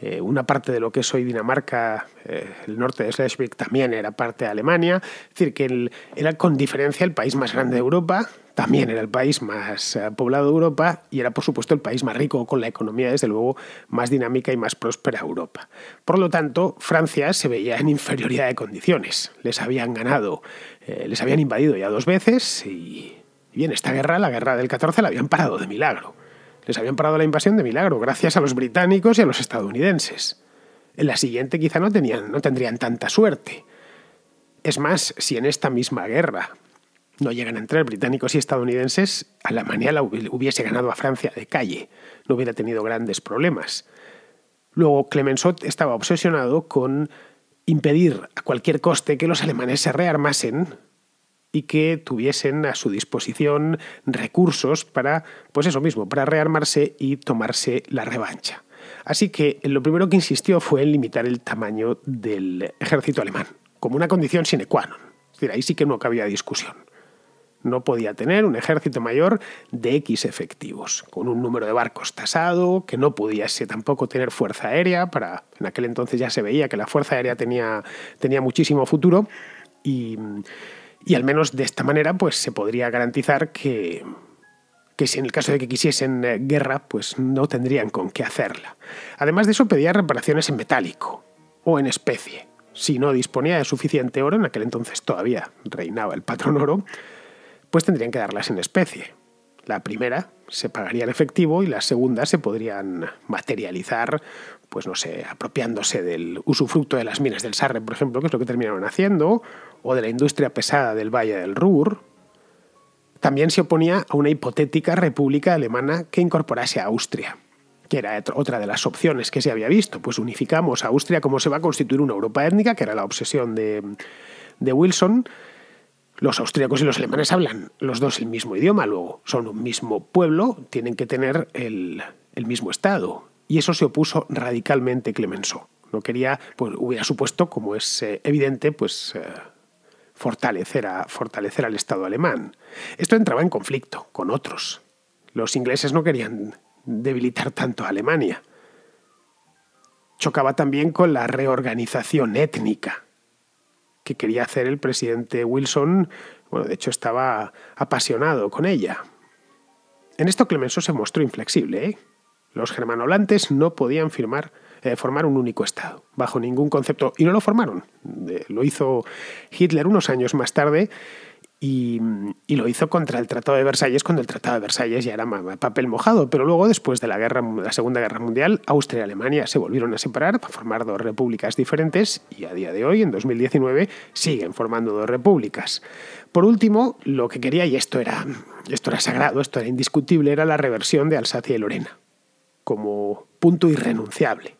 Eh, una parte de lo que es hoy Dinamarca, eh, el norte de Schleswig, también era parte de Alemania. Es decir, que era con diferencia el país más grande de Europa, también era el país más eh, poblado de Europa y era, por supuesto, el país más rico, con la economía, desde luego, más dinámica y más próspera Europa. Por lo tanto, Francia se veía en inferioridad de condiciones. Les habían ganado, les habían invadido ya dos veces y, bien, esta guerra, la guerra del 14, la habían parado de milagro. Les habían parado la invasión de milagro, gracias a los británicos y a los estadounidenses. En la siguiente quizá no, tenían, no tendrían tanta suerte. Es más, si en esta misma guerra no llegan a entrar británicos y estadounidenses, Alemania la hubiese ganado a Francia de calle, no hubiera tenido grandes problemas. Luego, Clemenceau estaba obsesionado con impedir a cualquier coste que los alemanes se rearmasen y que tuviesen a su disposición recursos para, pues eso mismo, para rearmarse y tomarse la revancha. Así que lo primero que insistió fue en limitar el tamaño del ejército alemán, como una condición sine qua non. Es decir, ahí sí que no cabía discusión. No podía tener un ejército mayor de X efectivos, con un número de barcos tasado, que no pudiese tampoco tener fuerza aérea, para, en aquel entonces ya se veía que la fuerza aérea tenía, tenía muchísimo futuro, y y al menos de esta manera, pues se podría garantizar que, que si en el caso de que quisiesen eh, guerra, pues no tendrían con qué hacerla. Además de eso, pedía reparaciones en metálico o en especie. Si no disponía de suficiente oro, en aquel entonces todavía reinaba el patrón oro, pues tendrían que darlas en especie. La primera se pagaría en efectivo y la segunda se podrían materializar, pues no sé, apropiándose del usufructo de las minas del Sarre, por ejemplo, que es lo que terminaron haciendo, o de la industria pesada del Valle del Ruhr, también se oponía a una hipotética república alemana que incorporase a Austria, que era otra de las opciones que se había visto, pues unificamos a Austria como se va a constituir una Europa étnica, que era la obsesión de, de Wilson. Los austríacos y los alemanes hablan los dos el mismo idioma, luego son un mismo pueblo, tienen que tener el, el mismo Estado. Y eso se opuso radicalmente Clemenceau. No quería, pues hubiera supuesto, como es eh, evidente, pues eh, fortalecer, a, fortalecer al Estado alemán. Esto entraba en conflicto con otros. Los ingleses no querían debilitar tanto a Alemania. Chocaba también con la reorganización étnica que quería hacer el presidente Wilson. Bueno, de hecho estaba apasionado con ella. En esto Clemenceau se mostró inflexible. ¿eh? Los germanohablantes no podían firmar eh, formar un único Estado, bajo ningún concepto. Y no lo formaron. Eh, lo hizo Hitler unos años más tarde. Mm, y, lo hizo contra el Tratado de Versalles cuando el Tratado de Versalles ya era papel mojado, pero luego después de la, guerra, mm, la Segunda Guerra Mundial, Austria y Alemania se volvieron a separar para formar dos repúblicas diferentes y a día de hoy, en 2019, siguen formando dos repúblicas. Por último, lo que quería, y esto era, esto era sagrado, esto era indiscutible, era la reversión de Alsacia y Lorena como punto irrenunciable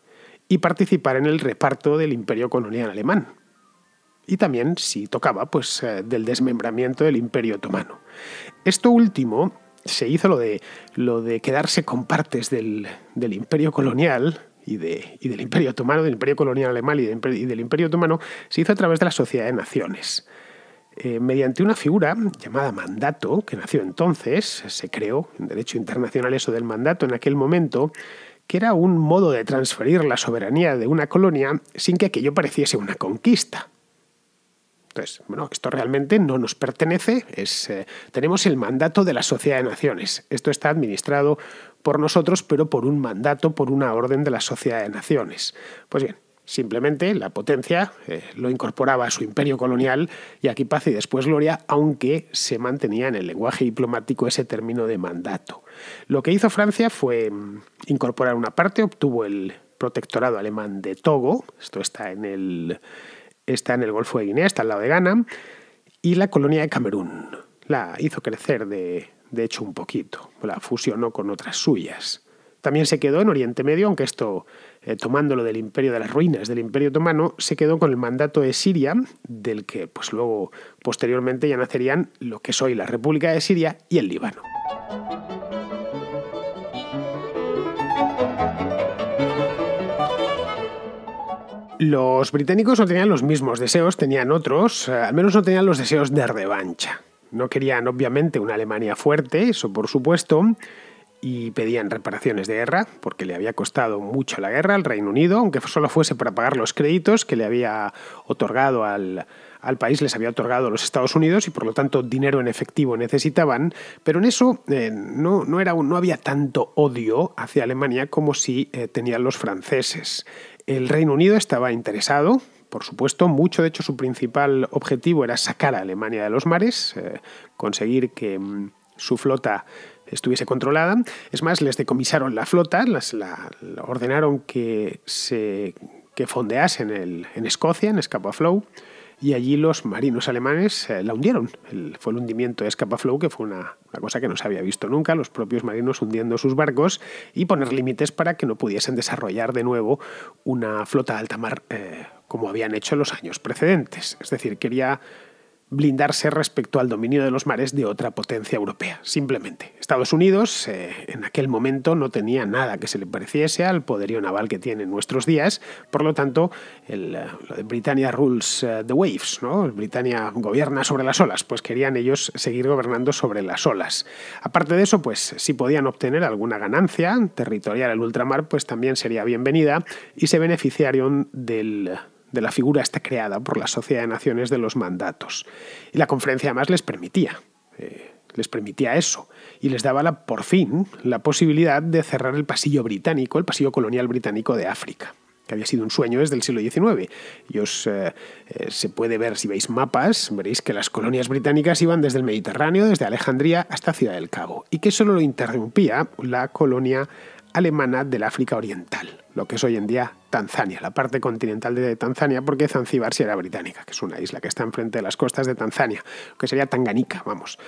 y participar en el reparto del imperio colonial alemán. Y también, si tocaba, pues eh, del desmembramiento del imperio otomano. Esto último se hizo lo de, lo de quedarse con partes del, imperio colonial y, del imperio otomano, del imperio colonial alemán y, del imperio otomano, se hizo a través de la Sociedad de Naciones. Eh, mediante una figura llamada mandato, que nació entonces, se creó en Derecho Internacional eso del mandato en aquel momento, que era un modo de transferir la soberanía de una colonia sin que aquello pareciese una conquista. Entonces, bueno, esto realmente no nos pertenece, eh, tenemos el mandato de la Sociedad de Naciones. Esto está administrado por nosotros, pero por un mandato, por una orden de la Sociedad de Naciones. Pues bien, simplemente la potencia eh, lo incorporaba a su imperio colonial y aquí paz y después gloria, aunque se mantenía en el lenguaje diplomático ese término de mandato. Lo que hizo Francia fue mm, incorporar una parte, obtuvo el protectorado alemán de Togo, esto está en el, está en el Golfo de Guinea, está al lado de Ghana, y la colonia de Camerún. La hizo crecer de, hecho un poquito, la fusionó con otras suyas. También se quedó en Oriente Medio, aunque esto, eh, tomándolo del imperio de las ruinas del imperio otomano, se quedó con el mandato de Siria, del que pues luego posteriormente ya nacerían lo que es hoy la República de Siria y el Líbano. Los británicos no tenían los mismos deseos, tenían otros, eh, al menos no tenían los deseos de revancha. No querían obviamente una Alemania fuerte, eso por supuesto, y pedían reparaciones de guerra, porque le había costado mucho la guerra al Reino Unido, aunque solo fuese para pagar los créditos que le había otorgado al, al país les había otorgado los Estados Unidos y por lo tanto dinero en efectivo necesitaban, pero en eso eh, no, era, no, había tanto odio hacia Alemania como si eh, tenían los franceses. El Reino Unido estaba interesado, por supuesto, mucho, de hecho su principal objetivo era sacar a Alemania de los mares, eh, conseguir que mm, su flota estuviese controlada. Es más, les decomisaron la flota, las, ordenaron que se que fondeasen en, en Escocia, en Scapa Flow, y allí los marinos alemanes eh, la hundieron. El, fue el hundimiento de Escapa Flow, que fue una, cosa que no se había visto nunca, los propios marinos hundiendo sus barcos y poner límites para que no pudiesen desarrollar de nuevo una flota de alta mar eh, como habían hecho en los años precedentes. Es decir, quería blindarse respecto al dominio de los mares de otra potencia europea, simplemente. Estados Unidos eh, en aquel momento no tenía nada que se le pareciese al poderío naval que tiene en nuestros días, por lo tanto, el, eh, lo de Britannia rules eh, the waves, ¿no? Britannia gobierna sobre las olas, pues querían ellos seguir gobernando sobre las olas. Aparte de eso, pues si podían obtener alguna ganancia territorial al ultramar, pues también sería bienvenida y se beneficiaron del de la figura esta creada por la Sociedad de Naciones de los Mandatos. Y la conferencia además les permitía. Eh, les permitía eso y les daba la, por fin la posibilidad de cerrar el pasillo británico, el pasillo colonial británico de África que había sido un sueño desde el siglo XIX. Y os, eh, eh, se puede ver, si veis mapas, veréis que las colonias británicas iban desde el Mediterráneo, desde Alejandría hasta Ciudad del Cabo, y que solo lo interrumpía la colonia alemana del África Oriental, lo que es hoy en día Tanzania, la parte continental de Tanzania, porque Zanzibar sí era británica, que es una isla que está enfrente de las costas de Tanzania, que sería Tanganica, vamos.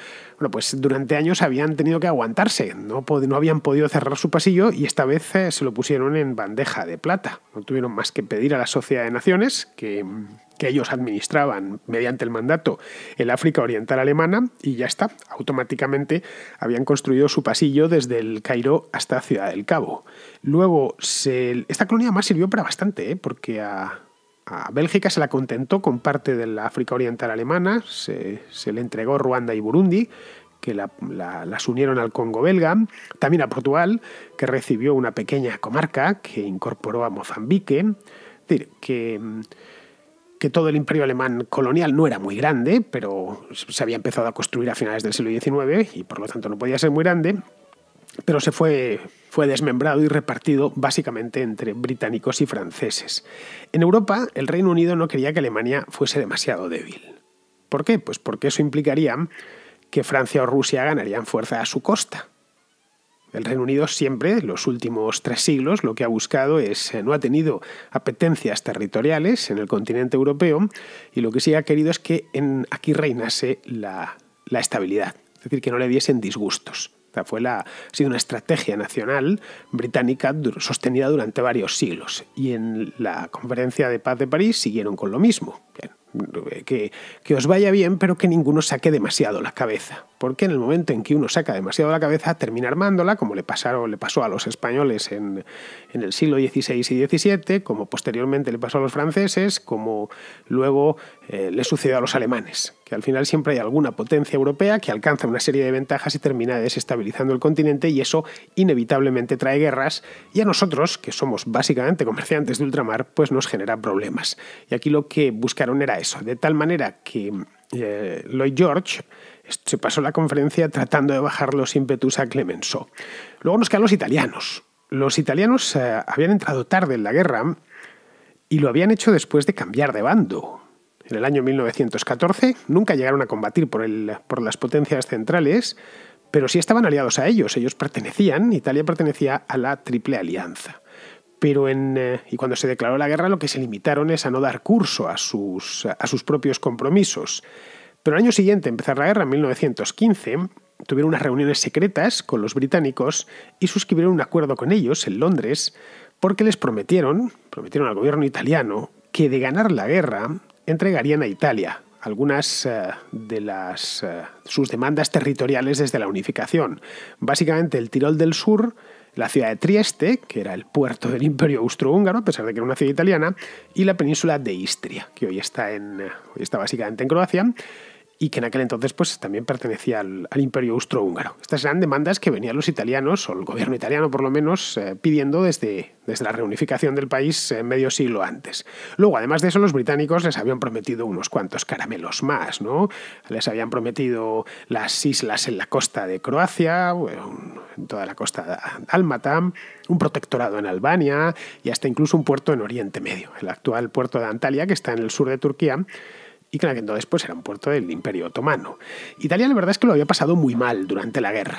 Bueno, pues durante años habían tenido que aguantarse, no, no habían podido cerrar su pasillo y esta vez eh, se lo pusieron en bandeja de plata. No tuvieron más que pedir a la Sociedad de Naciones que mm, que ellos administraban mediante el mandato el África Oriental Alemana y ya está, automáticamente habían construido su pasillo desde el Cairo hasta Ciudad del Cabo. Luego, esta colonia más sirvió para bastante, ¿eh? porque a, Bélgica se la contentó con parte de la África Oriental Alemana, se, le entregó Ruanda y Burundi, que las unieron al Congo belga, también a Portugal, que recibió una pequeña comarca que incorporó a Mozambique. Es decir, que mm, que todo el imperio alemán colonial no era muy grande, pero se había empezado a construir a finales del siglo XIX y por lo tanto no podía ser muy grande, pero se fue, fue desmembrado y repartido básicamente entre británicos y franceses. En Europa, el Reino Unido no quería que Alemania fuese demasiado débil. ¿Por qué? Pues porque eso implicaría que Francia o Rusia ganarían fuerza a su costa. El Reino Unido siempre, en los últimos tres siglos, lo que ha buscado es, eh, no ha tenido apetencias territoriales en el continente europeo y lo que sí ha querido es que aquí reinase la, estabilidad, es decir, que no le diesen disgustos. Fue la, ha sido una estrategia nacional británica sostenida durante varios siglos. Y en la Conferencia de Paz de París siguieron con lo mismo que, que, os vaya bien, pero que ninguno saque demasiado la cabeza. Porque en el momento en que uno saca demasiado la cabeza, termina armándola, como le, pasaron, le pasó a los españoles en, el siglo XVI y XVII, como posteriormente le pasó a los franceses, como luego eh, le sucedió a los alemanes, que al final siempre hay alguna potencia europea que alcanza una serie de ventajas y termina desestabilizando el continente y eso inevitablemente trae guerras y a nosotros, que somos básicamente comerciantes de ultramar, pues nos genera problemas. Y aquí lo que buscaron era eso, de tal manera que eh, Lloyd George se pasó la conferencia tratando de bajar los ímpetus a Clemenceau. Luego nos quedan los italianos. Los italianos eh, habían entrado tarde en la guerra y lo habían hecho después de cambiar de bando en el año 1914, nunca llegaron a combatir por, el, por las potencias centrales, pero sí estaban aliados a ellos, ellos pertenecían, Italia pertenecía a la Triple Alianza. Pero en, eh, y cuando se declaró la guerra lo que se limitaron es a no dar curso a sus, a sus propios compromisos. Pero el año siguiente, empezar la guerra, en 1915, tuvieron unas reuniones secretas con los británicos y suscribieron un acuerdo con ellos en Londres porque les prometieron, prometieron al gobierno italiano, que de ganar la guerra entregarían a Italia algunas eh, de las, eh, sus demandas territoriales desde la unificación. Básicamente el Tirol del Sur, la ciudad de Trieste, que era el puerto del imperio austrohúngaro, a pesar de que era una ciudad italiana, y la península de Istria, que hoy está, en, eh, hoy está básicamente en Croacia, y que en aquel entonces pues, también pertenecía al, Imperio Austrohúngaro. Estas eran demandas que venían los italianos, o el gobierno italiano por lo menos, eh, pidiendo desde, desde la reunificación del país eh, medio siglo antes. Luego, además de eso, los británicos les habían prometido unos cuantos caramelos más, ¿no? Les habían prometido las islas en la costa de Croacia, en toda la costa de almatam un protectorado en Albania y hasta incluso un puerto en Oriente Medio, el actual puerto de Antalya, que está en el sur de Turquía, y que en entonces pues, era un puerto del Imperio Otomano. Italia la verdad es que lo había pasado muy mal durante la guerra,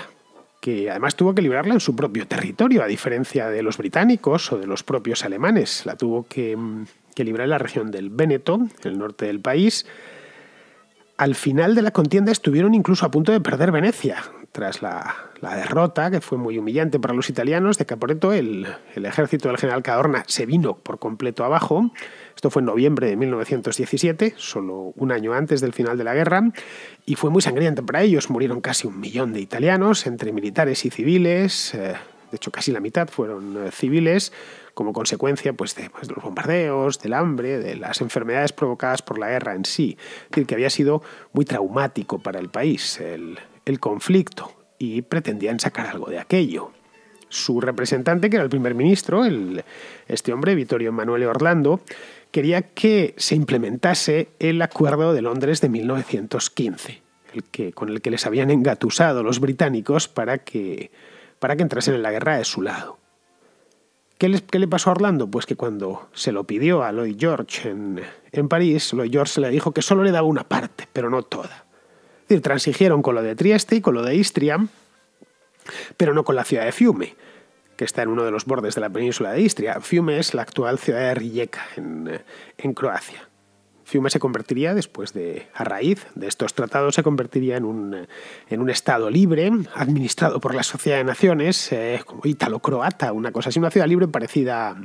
que además tuvo que librarla en su propio territorio, a diferencia de los británicos o de los propios alemanes. La tuvo que, mm, librar en la región del Veneto el norte del país. Al final de la contienda estuvieron incluso a punto de perder Venecia, tras la, derrota, que fue muy humillante para los italianos, de Caporeto, el, el, ejército del general Cadorna se vino por completo abajo. Esto fue en noviembre de 1917, solo un año antes del final de la guerra, y fue muy sangriento para ellos. Murieron casi un millón de italianos, entre militares y civiles. Eh, de hecho, casi la mitad fueron eh, civiles, como consecuencia pues, pues, de, los bombardeos, del hambre, de las enfermedades provocadas por la guerra en sí. Es decir, que había sido muy traumático para el país el, el conflicto y pretendían sacar algo de aquello. Su representante, que era el primer ministro, este hombre, Vittorio Emanuele Orlando, quería que se implementase el Acuerdo de Londres de 1915, el que, con el que les habían engatusado los británicos para que, para que entrasen en la guerra de su lado. ¿Qué, le pasó a Orlando? Pues que cuando se lo pidió a Lloyd George en, en París, Lloyd George le dijo que solo le daba una parte, pero no toda transigieron con lo de Trieste y con lo de Istria, pero no con la ciudad de Fiume, que está en uno de los bordes de la península de Istria. Fiume es la actual ciudad de Rijeka, en, eh, Croacia. Fiume se convertiría, después de, a raíz de estos tratados, se convertiría en un, eh, Estado libre, administrado por la Sociedad de Naciones, eh, como ítalo-croata, una cosa así, una ciudad libre parecida,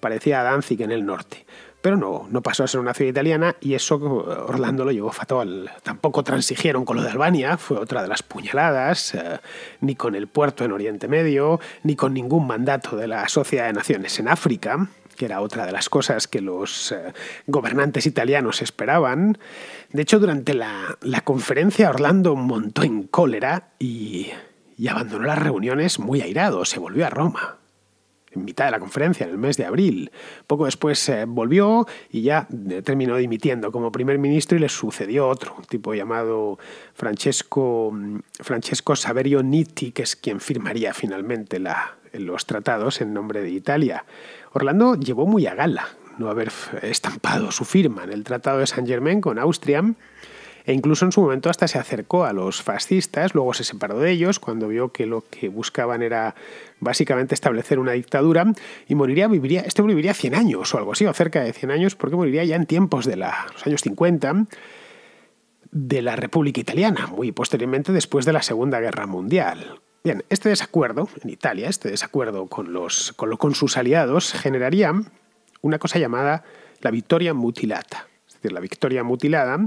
parecida a Danzig en el norte. Pero no, no pasó a ser una ciudad italiana y eso eh, Orlando lo llevó fatal. Tampoco transigieron con lo de Albania, fue otra de las puñaladas, eh, ni con el puerto en Oriente Medio, ni con ningún mandato de la Sociedad de Naciones en África que era otra de las cosas que los eh, gobernantes italianos esperaban. De hecho, durante la, conferencia Orlando montó en cólera y, y abandonó las reuniones muy airado, se volvió a Roma en mitad de la conferencia, en el mes de abril. Poco después eh, volvió y ya eh, terminó dimitiendo como primer ministro y le sucedió otro, un tipo llamado Francesco, mm, Francesco Saverio Nitti, que es quien firmaría finalmente la, los tratados en nombre de Italia. Orlando llevó muy a gala no haber estampado su firma en el Tratado de Saint Germain con Austria e incluso en su momento hasta se acercó a los fascistas, luego se separó de ellos cuando vio que lo que buscaban era básicamente establecer una dictadura y moriría, viviría, este moriría 100 años o algo así, o cerca de 100 años, porque moriría ya en tiempos de los años 50 de la República Italiana, muy posteriormente después de la Segunda Guerra Mundial. Bien, este desacuerdo en Italia, este desacuerdo con, los, con, con sus aliados, generaría una cosa llamada la victoria mutilata. Es decir, la victoria mutilada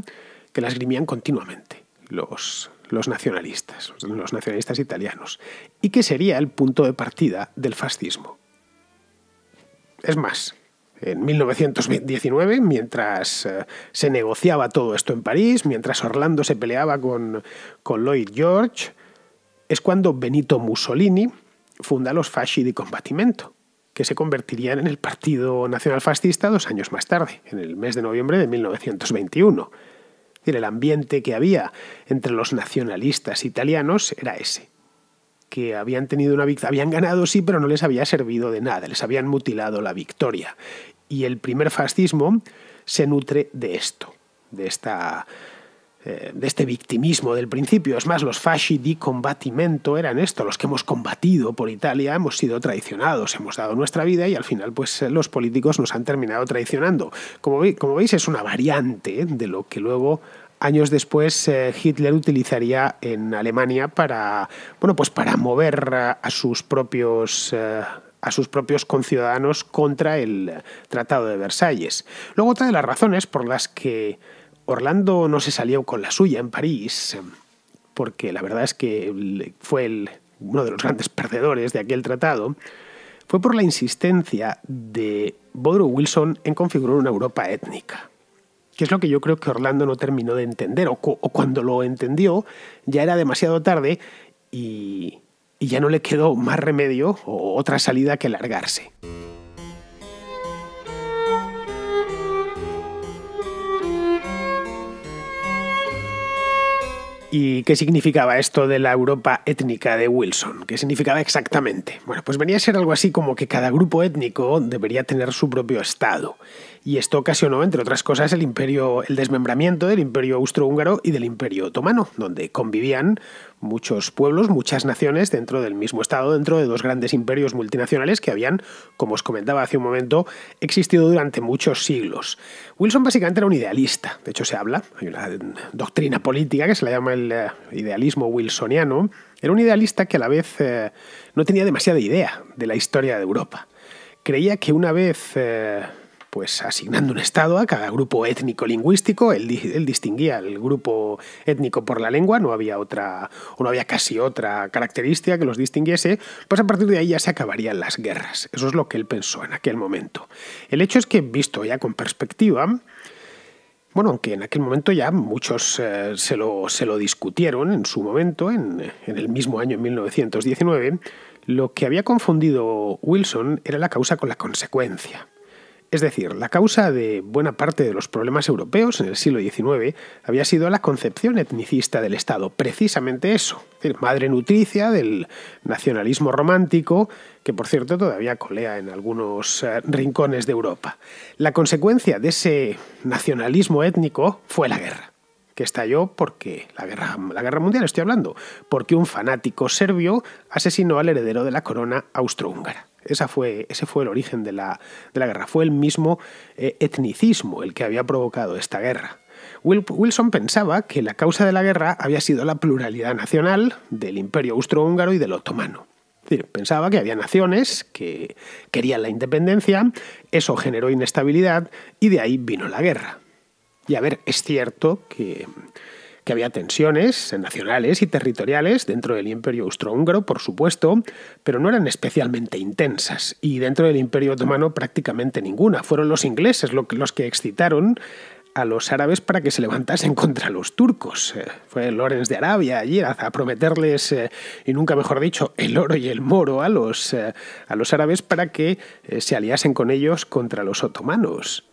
que las esgrimían continuamente los, los nacionalistas, los nacionalistas italianos, y que sería el punto de partida del fascismo. Es más, en 1919, mientras eh, se negociaba todo esto en París, mientras Orlando se peleaba con, con Lloyd George, es cuando Benito Mussolini funda los Fasci di Combattimento, que se convertirían en el Partido Nacional Fascista dos años más tarde, en el mes de noviembre de 1921 el ambiente que había entre los nacionalistas italianos era ese que habían tenido una habían ganado sí, pero no les había servido de nada, les habían mutilado la victoria. Y el primer fascismo se nutre de esto, de esta eh, de este victimismo del principio. Es más, los fasci di combattimento eran esto, los que hemos combatido por Italia, hemos sido traicionados, hemos dado nuestra vida y al final pues eh, los políticos nos han terminado traicionando. Como, veis es una variante de lo que luego años después eh, Hitler utilizaría en Alemania para bueno pues para mover a, sus propios a sus propios conciudadanos contra el Tratado de Versalles. Luego otra de las razones por las que Orlando no se salió con la suya en París, eh, porque la verdad es que fue uno de los grandes perdedores de aquel tratado, fue por la insistencia de Woodrow Wilson en configurar una Europa étnica, que es lo que yo creo que Orlando no terminó de entender, o, cuando lo entendió ya era demasiado tarde y, y ya no le quedó más remedio o otra salida que largarse. ¿Y qué significaba esto de la Europa étnica de Wilson? ¿Qué significaba exactamente? Bueno, pues venía a ser algo así como que cada grupo étnico debería tener su propio Estado y esto ocasionó, entre otras cosas, el imperio, el desmembramiento del imperio austrohúngaro y del imperio otomano, donde convivían muchos pueblos, muchas naciones dentro del mismo Estado, dentro de dos grandes imperios multinacionales que habían, como os comentaba hace un momento, existido durante muchos siglos. Wilson básicamente era un idealista, de hecho se habla, hay una doctrina política que se la llama el eh, idealismo wilsoniano, era un idealista que a la vez eh, no tenía demasiada idea de la historia de Europa. Creía que una vez... Eh, pues asignando un estado a cada grupo étnico-lingüístico. Él, distinguía el grupo étnico por la lengua, no había otra, o no había casi otra característica que los distinguiese, pues a partir de ahí ya se acabarían las guerras. Eso es lo que él pensó en aquel momento. El hecho es que, visto ya con perspectiva, bueno, aunque en aquel momento ya muchos eh, se, lo, se, lo, discutieron en su momento, en, en el mismo año, en 1919, lo que había confundido Wilson era la causa con la consecuencia. Es decir, la causa de buena parte de los problemas europeos en el siglo XIX había sido la concepción etnicista del Estado, precisamente eso, madre nutricia del nacionalismo romántico, que por cierto todavía colea en algunos eh, rincones de Europa. La consecuencia de ese nacionalismo étnico fue la guerra que estalló porque la guerra, la guerra mundial estoy hablando, porque un fanático serbio asesinó al heredero de la corona austrohúngara. Esa fue, ese fue el origen de la, guerra. Fue el mismo eh, etnicismo el que había provocado esta guerra. Wilson pensaba que la causa de la guerra había sido la pluralidad nacional del imperio austrohúngaro y del otomano. pensaba que había naciones que querían la independencia, eso generó inestabilidad y de ahí vino la guerra. Y a ver, es cierto que que había tensiones nacionales y territoriales dentro del imperio austrohúngaro, por supuesto, pero no eran especialmente intensas, y dentro del imperio otomano prácticamente ninguna. Fueron los ingleses los que excitaron a los árabes para que se levantasen contra los turcos. Eh, fue Lorenz de Arabia allí a prometerles, eh, y nunca mejor dicho, el oro y el moro a los, eh, a los árabes para que se aliasen con ellos contra los otomanos.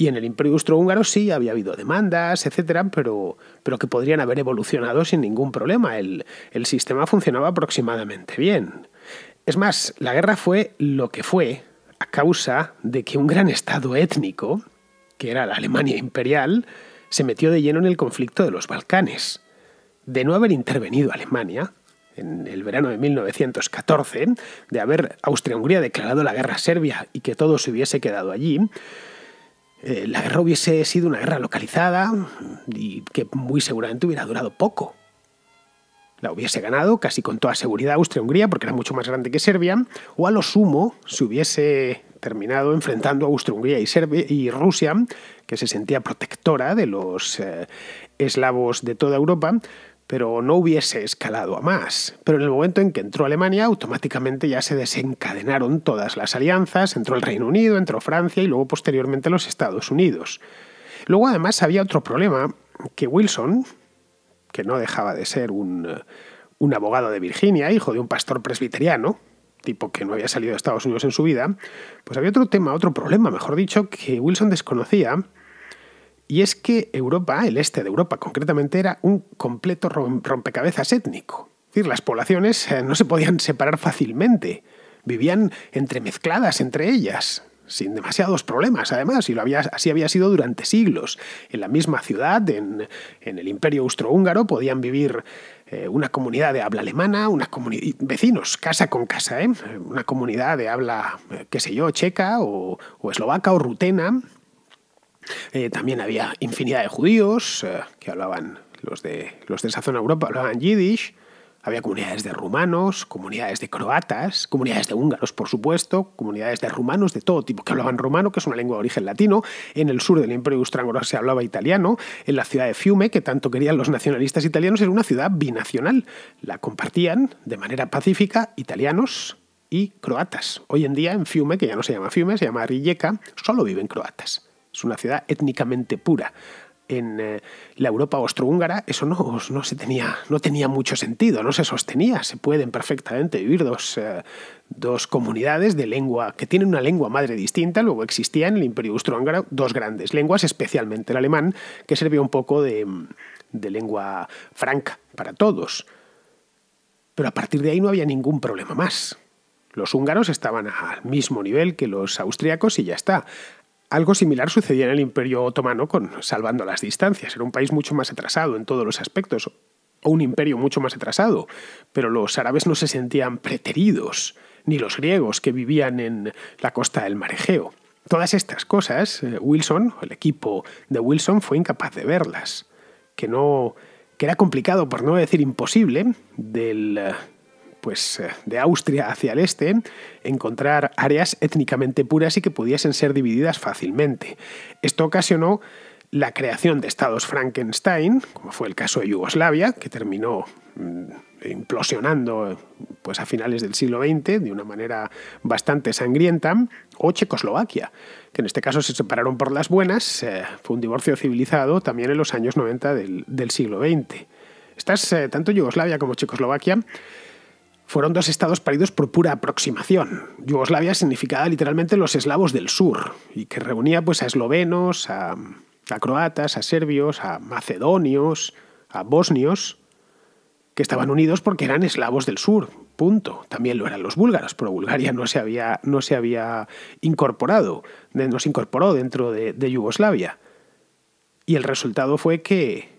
Y en el Imperio Austrohúngaro sí había habido demandas, etcétera, pero, pero que podrían haber evolucionado sin ningún problema. El, el sistema funcionaba aproximadamente bien. Es más, la guerra fue lo que fue a causa de que un gran estado étnico, que era la Alemania imperial, se metió de lleno en el conflicto de los Balcanes. De no haber intervenido Alemania, en el verano de 1914, de haber Austria-Hungría declarado la guerra a Serbia y que todo se hubiese quedado allí, eh, la guerra hubiese sido una guerra localizada y que muy seguramente hubiera durado poco. La hubiese ganado casi con toda seguridad Austria-Hungría porque era mucho más grande que Serbia, o a lo sumo se hubiese terminado enfrentando a Austria-Hungría y, y Rusia, que se sentía protectora de los eh, eslavos de toda Europa, pero no hubiese escalado a más. Pero en el momento en que entró Alemania, automáticamente ya se desencadenaron todas las alianzas, entró el Reino Unido, entró Francia y luego posteriormente los Estados Unidos. Luego además había otro problema, que Wilson, que no dejaba de ser un, eh, un abogado de Virginia, hijo de un pastor presbiteriano, tipo que no había salido de Estados Unidos en su vida, pues había otro tema, otro problema, mejor dicho, que Wilson desconocía, y es que Europa, el este de Europa concretamente, era un completo rompecabezas étnico. Es decir, las poblaciones eh, no se podían separar fácilmente, vivían entremezcladas entre ellas, sin demasiados problemas además, y lo había, así había sido durante siglos. En la misma ciudad, en, el imperio austrohúngaro, podían vivir eh, una comunidad de habla alemana, una vecinos, casa con casa, ¿eh? una comunidad de habla, qué sé yo, checa o eslovaca o rutena, eh, también había infinidad de judíos eh, que hablaban, los de, los esa zona de Europa hablaban yiddish, había comunidades de rumanos, comunidades de croatas, comunidades de húngaros, por supuesto, comunidades de rumanos de todo tipo que hablaban rumano, que es una lengua de origen latino. En el sur del Imperio austrohúngaro se hablaba italiano. En la ciudad de Fiume, que tanto querían los nacionalistas italianos, era una ciudad binacional. La compartían de manera pacífica italianos y croatas. Hoy en día en Fiume, que ya no se llama Fiume, se llama Rijeka, solo viven croatas. Es una ciudad étnicamente pura. En eh, la Europa austrohúngara eso no, no, se tenía, no tenía mucho sentido, no se sostenía. Se pueden perfectamente vivir eh, dos, comunidades de lengua que tienen una lengua madre distinta. Luego existían en el Imperio austrohúngaro dos grandes lenguas, especialmente el alemán, que servía un poco de, de lengua franca para todos. Pero a partir de ahí no había ningún problema más. Los húngaros estaban al mismo nivel que los austriacos y ya está. Algo similar sucedía en el Imperio Otomano con salvando las distancias. Era un país mucho más atrasado en todos los aspectos, o un imperio mucho más atrasado, pero los árabes no se sentían preteridos, ni los griegos que vivían en la costa del Mar Todas estas cosas, eh, Wilson, el equipo de Wilson, fue incapaz de verlas. Que no. que era complicado, por no decir imposible, del eh, pues, eh, de Austria hacia el este, encontrar áreas étnicamente puras y que pudiesen ser divididas fácilmente. Esto ocasionó la creación de estados Frankenstein, como fue el caso de Yugoslavia, que terminó mm, implosionando pues, a finales del siglo XX de una manera bastante sangrienta, o Checoslovaquia, que en este caso se separaron por las buenas, fue un divorcio civilizado también en los años 90 del, siglo XX. Estas, eh, tanto Yugoslavia como Checoslovaquia, fueron dos estados paridos por pura aproximación. Yugoslavia significaba literalmente los eslavos del sur y que reunía pues, a eslovenos, a, croatas, a serbios, a macedonios, a bosnios, que estaban unidos porque eran eslavos del sur, punto. También lo eran los búlgaros, pero Bulgaria no se había, no se había incorporado, no se incorporó dentro de Yugoslavia. Y el resultado fue que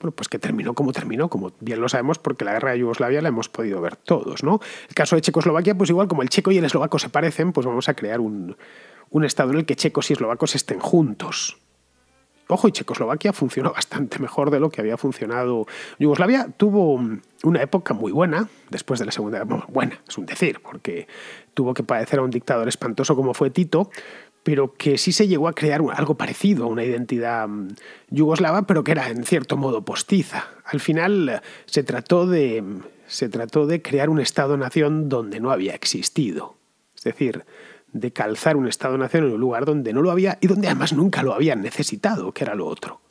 bueno, pues que terminó como terminó, como bien lo sabemos porque la guerra de Yugoslavia la hemos podido ver todos, ¿no? El caso de Checoslovaquia, pues igual como el checo y el eslovaco se parecen, pues vamos a crear un, estado en el que checos y eslovacos estén juntos. Ojo, y Checoslovaquia funcionó bastante mejor de lo que había funcionado. Yugoslavia tuvo una época muy buena después de la Segunda Guerra. Bueno, buena, es un decir, porque tuvo que padecer a un dictador espantoso como fue Tito, pero que sí se llegó a crear algo parecido a una identidad mm, yugoslava, pero que era en cierto modo postiza. Al final eh, se trató de, mm, se trató de crear un Estado-nación donde no había existido. Es decir, de calzar un Estado-nación en un lugar donde no lo había y donde además nunca lo habían necesitado, que era lo otro.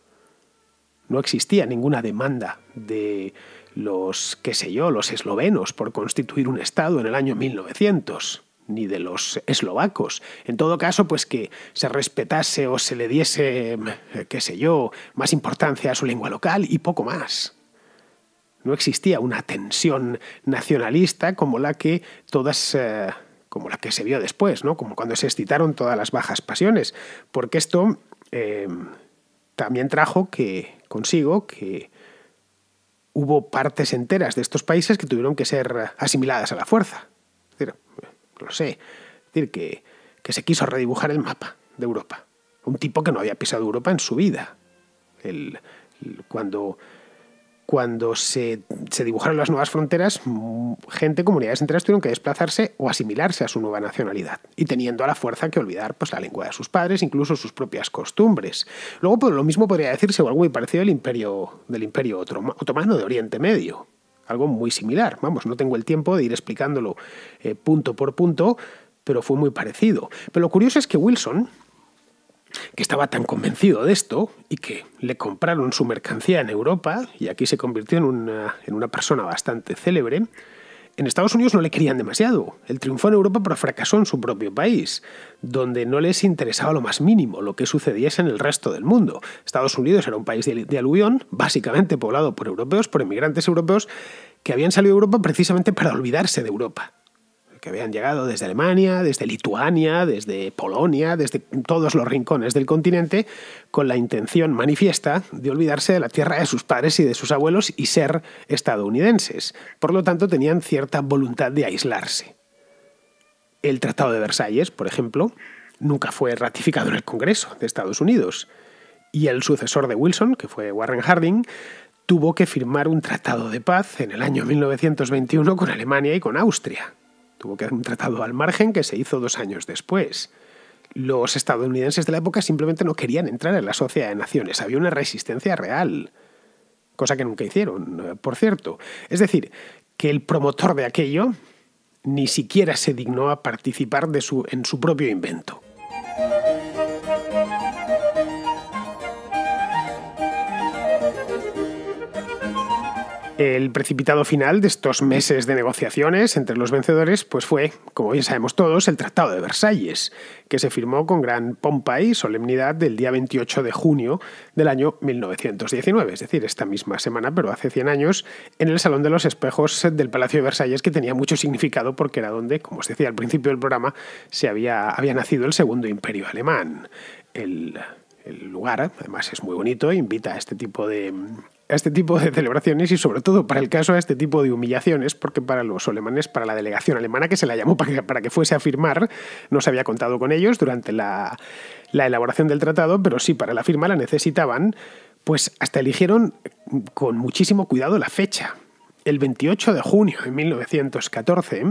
No existía ninguna demanda de los, qué sé yo, los eslovenos por constituir un Estado en el año 1900 ni de los eslovacos. En todo caso, pues que se respetase o se le diese, eh, qué sé yo, más importancia a su lengua local y poco más. No existía una tensión nacionalista como la que todas... Eh, como la que se vio después, ¿no? Como cuando se excitaron todas las bajas pasiones. Porque esto em, también trajo que consigo que hubo partes enteras de estos países que tuvieron que ser asimiladas a la fuerza. Es decir, lo sé. Es decir, que, que se quiso redibujar el mapa de Europa. Un tipo que no había pisado Europa en su vida. cuando cuando se, dibujaron las nuevas fronteras, mm, gente, comunidades enteras tuvieron que desplazarse o asimilarse a su nueva nacionalidad, y teniendo a la fuerza que olvidar pues, la lengua de sus padres, incluso sus propias costumbres. Luego, por pues, lo mismo podría decirse o algo muy parecido imperio, del imperio otomano de Oriente Medio algo muy similar. Vamos, no tengo el tiempo de ir explicándolo eh, punto por punto, pero fue muy parecido. Pero lo curioso es que Wilson, que estaba tan convencido de esto y que le compraron su mercancía en Europa y aquí se convirtió en en una persona bastante célebre, en Estados Unidos no le querían demasiado. el triunfo en Europa pero fracasó en su propio país, donde no les interesaba lo más mínimo lo que sucediese en el resto del mundo. Estados Unidos era un país de aluvión, básicamente poblado por europeos, por inmigrantes europeos, que habían salido de Europa precisamente para olvidarse de Europa que habían llegado desde Alemania, desde Lituania, desde Polonia, desde todos los rincones del continente, con la intención manifiesta de olvidarse de la tierra de sus padres y de sus abuelos y ser estadounidenses. Por lo tanto, tenían cierta voluntad de aislarse. El Tratado de Versalles, por ejemplo, nunca fue ratificado en el Congreso de Estados Unidos. Y el sucesor de Wilson, que fue Warren Harding, tuvo que firmar un tratado de paz en el año 1921 con Alemania y con Austria. Tuvo que hacer un tratado al margen que se hizo dos años después. Los estadounidenses de la época simplemente no querían entrar en la Sociedad de Naciones, había una resistencia real, cosa que nunca hicieron, eh, por cierto. Es decir, que el promotor de aquello ni siquiera se dignó a participar de su, en su propio invento. El precipitado final de estos meses de negociaciones entre los vencedores pues fue, como bien sabemos todos, el Tratado de Versalles, que se firmó con gran pompa y solemnidad del día 28 de junio del año 1919, es decir, esta misma semana, pero hace 100 años, en el Salón de los Espejos del Palacio de Versalles, que tenía mucho significado porque era donde, como os decía al principio del programa, se había, había nacido el Segundo Imperio Alemán. El, el lugar, además es muy bonito, invita a este tipo de a este tipo de celebraciones y sobre todo para el caso a este tipo de humillaciones, porque para los alemanes, para la delegación alemana que se la llamó para que, para que fuese a firmar, no se había contado con ellos durante la, elaboración del tratado, pero sí para la firma la necesitaban, pues hasta eligieron con muchísimo cuidado la fecha. El 28 de junio de 1914,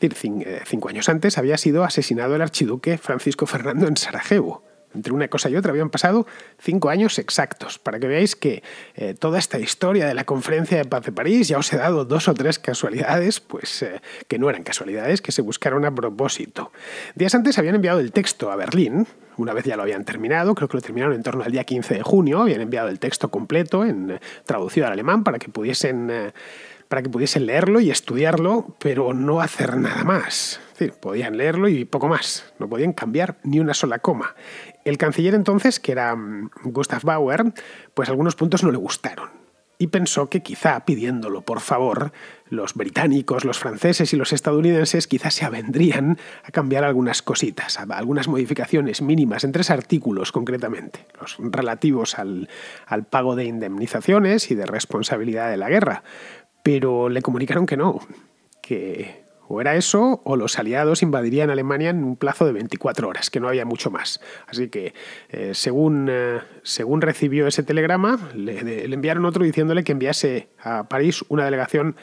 es decir, eh, cinco años antes, había sido asesinado el archiduque Francisco Fernando en Sarajevo. Entre una cosa y otra habían pasado cinco años exactos, para que veáis que eh, toda esta historia de la conferencia de paz de París, ya os he dado dos o tres casualidades, pues eh, que no eran casualidades, que se buscaron a propósito. Días antes habían enviado el texto a Berlín, una vez ya lo habían terminado, creo que lo terminaron en torno al día 15 de junio, habían enviado el texto completo, en, eh, traducido al alemán, para que pudiesen... para que pudiesen leerlo y estudiarlo, pero no hacer nada más. Es decir, podían leerlo y poco más, no podían cambiar ni una sola coma. El canciller entonces, que era mm, Gustav Bauer, pues algunos puntos no le gustaron y pensó que quizá pidiéndolo por favor, los británicos, los franceses y los estadounidenses quizás se avendrían a cambiar algunas cositas, algunas modificaciones mínimas en tres artículos concretamente, los relativos al, al pago de indemnizaciones y de responsabilidad de la guerra. Pero le comunicaron que no, que o era eso, o los aliados invadirían Alemania en un plazo de 24 horas, que no había mucho más. Así que, eh, eh, según, recibió ese telegrama, le, enviaron otro diciéndole que enviase a París una delegación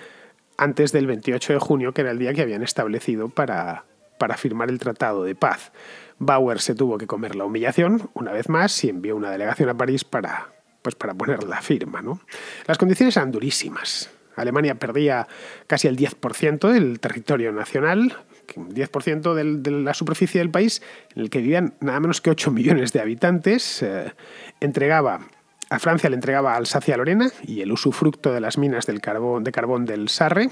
antes del 28 de junio, que era el día que habían establecido para, para firmar el Tratado de Paz. Bauer se tuvo que comer la humillación, una vez más, y envió una delegación a París para, pues para poner la firma. ¿no? Las condiciones eran durísimas Alemania perdía casi el 10% del territorio nacional, 10% de la superficie del país, en el que vivían nada menos que 8 millones de habitantes, eh, entregaba a Francia le entregaba Alsacia-Lorena y el usufructo de las minas de carbón del Sarre,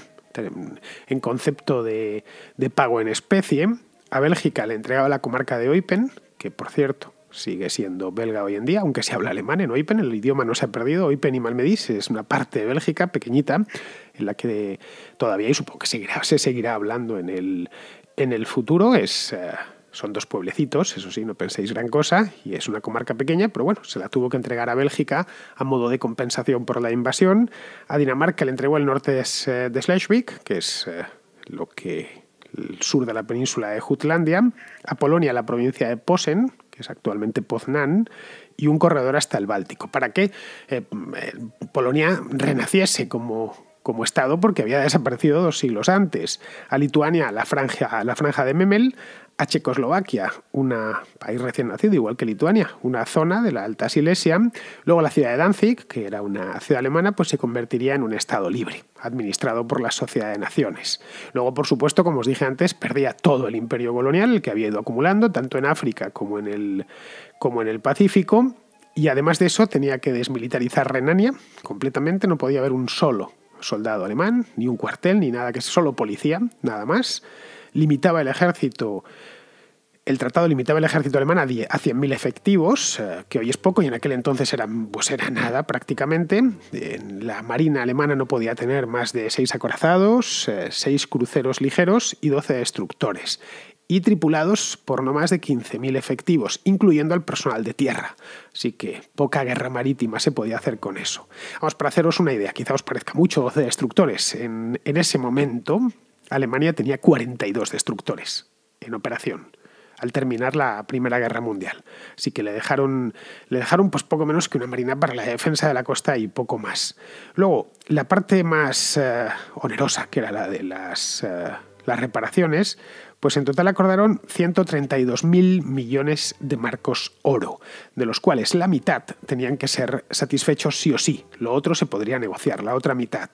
en concepto de, de pago en especie. A Bélgica le entregaba la comarca de Eupen, que por cierto sigue siendo belga hoy en día, aunque se habla alemán en Oipen, el idioma no se ha perdido. Oipen y Malmedis es una parte de Bélgica pequeñita en la que todavía, y supongo que seguirá, se seguirá hablando en el, en el futuro, es... Eh, son dos pueblecitos, eso sí, no penséis gran cosa, y es una comarca pequeña, pero bueno, se la tuvo que entregar a Bélgica a modo de compensación por la invasión. A Dinamarca le entregó el norte de eh, Schleswig, que es eh, lo que el sur de la península de Jutlandia, a Polonia la provincia de Posen, es actualmente Poznan, y un corredor hasta el Báltico, para que eh, eh, Polonia renaciese como, Estado porque había desaparecido dos siglos antes. A Lituania, la franja, a la franja de Memel, a Checoslovaquia, un país recién nacido, igual que Lituania, una zona de la Alta Silesia. Luego la ciudad de Danzig, que era una ciudad alemana, pues se convertiría en un Estado libre, administrado por la Sociedad de Naciones. Luego, por supuesto, como os dije antes, perdía todo el imperio colonial que había ido acumulando, tanto en África como en el, como en el Pacífico. Y además de eso, tenía que desmilitarizar Renania completamente, no podía haber un solo soldado alemán, ni un cuartel, ni nada, que solo policía, nada más limitaba el ejército el tratado limitaba el ejército alemán a 100.000 efectivos, eh, que hoy es poco y en aquel entonces era, pues nada prácticamente. La marina alemana no podía tener más de 6 acorazados, 6 eh, cruceros ligeros y 12 destructores, y tripulados por no más de 15.000 efectivos, incluyendo al personal de tierra. Así que poca guerra marítima se podía hacer con eso. Vamos, para haceros una idea, quizá os parezca mucho 12 destructores. En, en ese momento, Alemania tenía 42 destructores en operación al terminar la Primera Guerra Mundial. Así que le dejaron, le dejaron pues poco menos que una marina para la defensa de la costa y poco más. Luego, la parte más eh, onerosa, que era la de las, eh, las reparaciones, pues en total acordaron 132.000 millones de marcos oro, de los cuales la mitad tenían que ser satisfechos sí o sí, lo otro se podría negociar, la otra mitad.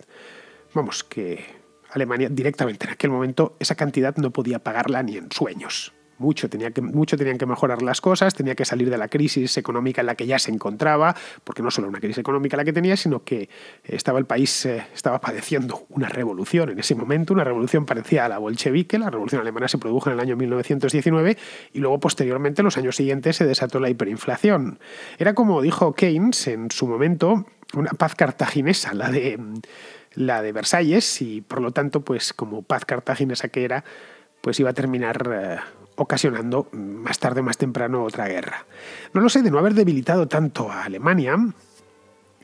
Vamos, que Alemania directamente en aquel momento esa cantidad no podía pagarla ni en sueños mucho, tenía que, mucho tenían que mejorar las cosas, tenía que salir de la crisis económica en la que ya se encontraba, porque no solo una crisis económica la que tenía, sino que eh, estaba el país, eh, estaba padeciendo una revolución en ese momento, una revolución parecida a la bolchevique, la revolución alemana se produjo en el año 1919 y luego posteriormente, los años siguientes, se desató la hiperinflación. Era como dijo Keynes en su momento, una paz cartaginesa, la de, la Versalles, y por lo tanto, pues como paz cartaginesa que era, pues iba a terminar... Eh, ocasionando más tarde más temprano otra guerra. No lo sé, de no haber debilitado tanto a Alemania,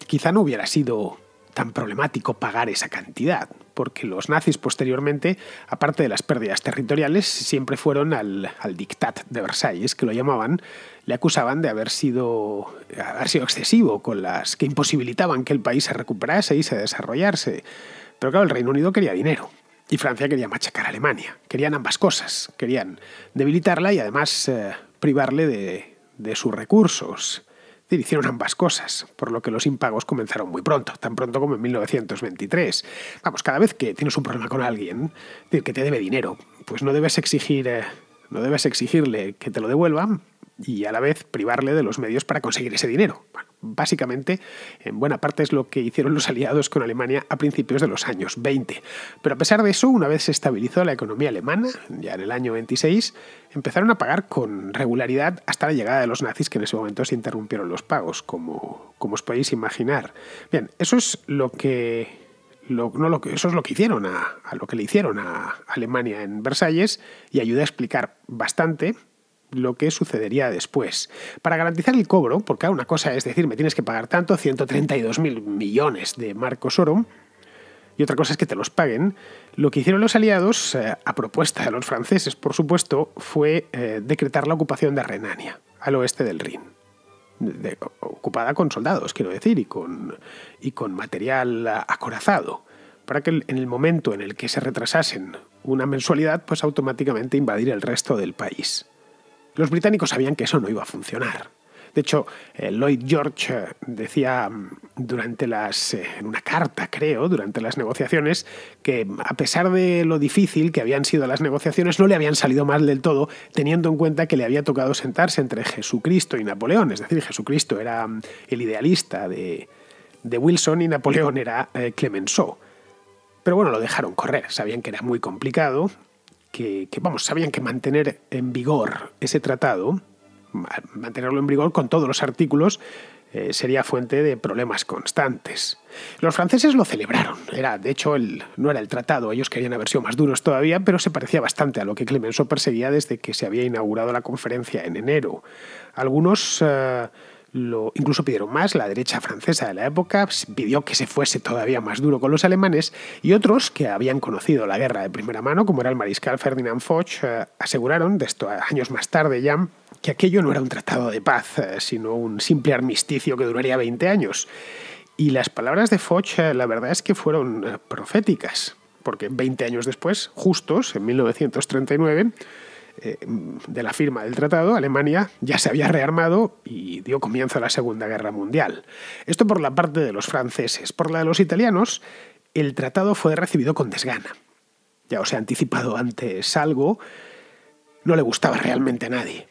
quizá no hubiera sido tan problemático pagar esa cantidad, porque los nazis posteriormente, aparte de las pérdidas territoriales, siempre fueron al, al dictat de Versalles, que lo llamaban, le acusaban de haber sido, haber sido excesivo con las que imposibilitaban que el país se recuperase y se desarrollase. Pero claro, el Reino Unido quería dinero, y Francia quería machacar a Alemania. Querían ambas cosas. Querían debilitarla y además eh, privarle de, sus recursos. hicieron ambas cosas, por lo que los impagos comenzaron muy pronto, tan pronto como en 1923. Vamos, cada vez que tienes un problema con alguien, que te debe dinero, pues no debes exigir, eh, no debes exigirle que te lo devuelva y a la vez privarle de los medios para conseguir ese dinero. Bueno, Básicamente, en buena parte es lo que hicieron los aliados con Alemania a principios de los años 20. Pero a pesar de eso, una vez se estabilizó la economía alemana, ya en el año 26, empezaron a pagar con regularidad hasta la llegada de los nazis, que en ese momento se interrumpieron los pagos, como, como os podéis imaginar. Bien, eso es lo que no lo eso es lo que hicieron a, lo que le hicieron a Alemania en Versalles y ayuda a explicar bastante lo que sucedería después. Para garantizar el cobro, porque una cosa es decir, me tienes que pagar tanto, 132 mil millones de marcos oro, y otra cosa es que te los paguen, lo que hicieron los aliados, eh, a propuesta de los franceses, por supuesto, fue eh, decretar la ocupación de Renania, al oeste del Rin. ocupada con soldados, quiero decir, y con, y con material acorazado, para que en el momento en el que se retrasasen una mensualidad, pues automáticamente invadir el resto del país. Los británicos sabían que eso no iba a funcionar. De hecho, eh, Lloyd George eh, decía mm, durante las, eh, en una carta, creo, durante las negociaciones, que mm, a pesar de lo difícil que habían sido las negociaciones, no le habían salido mal del todo, teniendo en cuenta que le había tocado sentarse entre Jesucristo y Napoleón. Es decir, Jesucristo era mm, el idealista de, de Wilson y Napoleón era Clemenceau. Pero bueno, lo dejaron correr, sabían que era muy complicado que, vamos, sabían que mantener en vigor ese tratado, mantenerlo en vigor con todos los artículos, eh, sería fuente de problemas constantes. Los franceses lo celebraron, era, de hecho, el, no era el tratado, ellos querían haber sido más duros todavía, pero se parecía bastante a lo que Clemenceau perseguía desde que se había inaugurado la conferencia en enero. Algunos... Eh, incluso pidieron más, la derecha francesa de la época pidió que se fuese todavía más duro con los alemanes y otros que habían conocido la guerra de primera mano, como era el mariscal Ferdinand Foch, eh, aseguraron, de esto años más tarde ya, que aquello no era un tratado de paz, eh, sino un simple armisticio que duraría 20 años. Y las palabras de Foch, eh, la verdad es que fueron proféticas, porque 20 años después, justos, en 1939, eh, de la firma del tratado, Alemania ya se había rearmado y dio comienzo a la Segunda Guerra Mundial. Esto por la parte de los franceses. Por la de los italianos, el tratado fue recibido con desgana. Ya os he anticipado antes algo, no le gustaba realmente a nadie.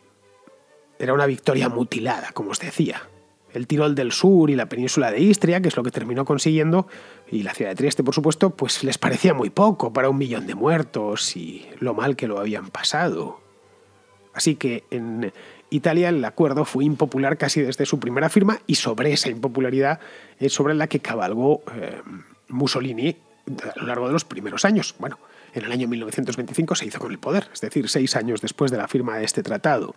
Era una victoria mutilada, como os decía. El Tirol del Sur y la península de Istria, que es lo que terminó consiguiendo, y la ciudad de Trieste, por supuesto, pues les parecía muy poco para un millón de muertos y lo mal que lo habían pasado. Así que en Italia el acuerdo fue impopular casi desde su primera firma y sobre esa impopularidad es sobre la que cabalgó eh, Mussolini a lo largo de los primeros años. Bueno, en el año 1925 se hizo con el poder, es decir, seis años después de la firma de este tratado.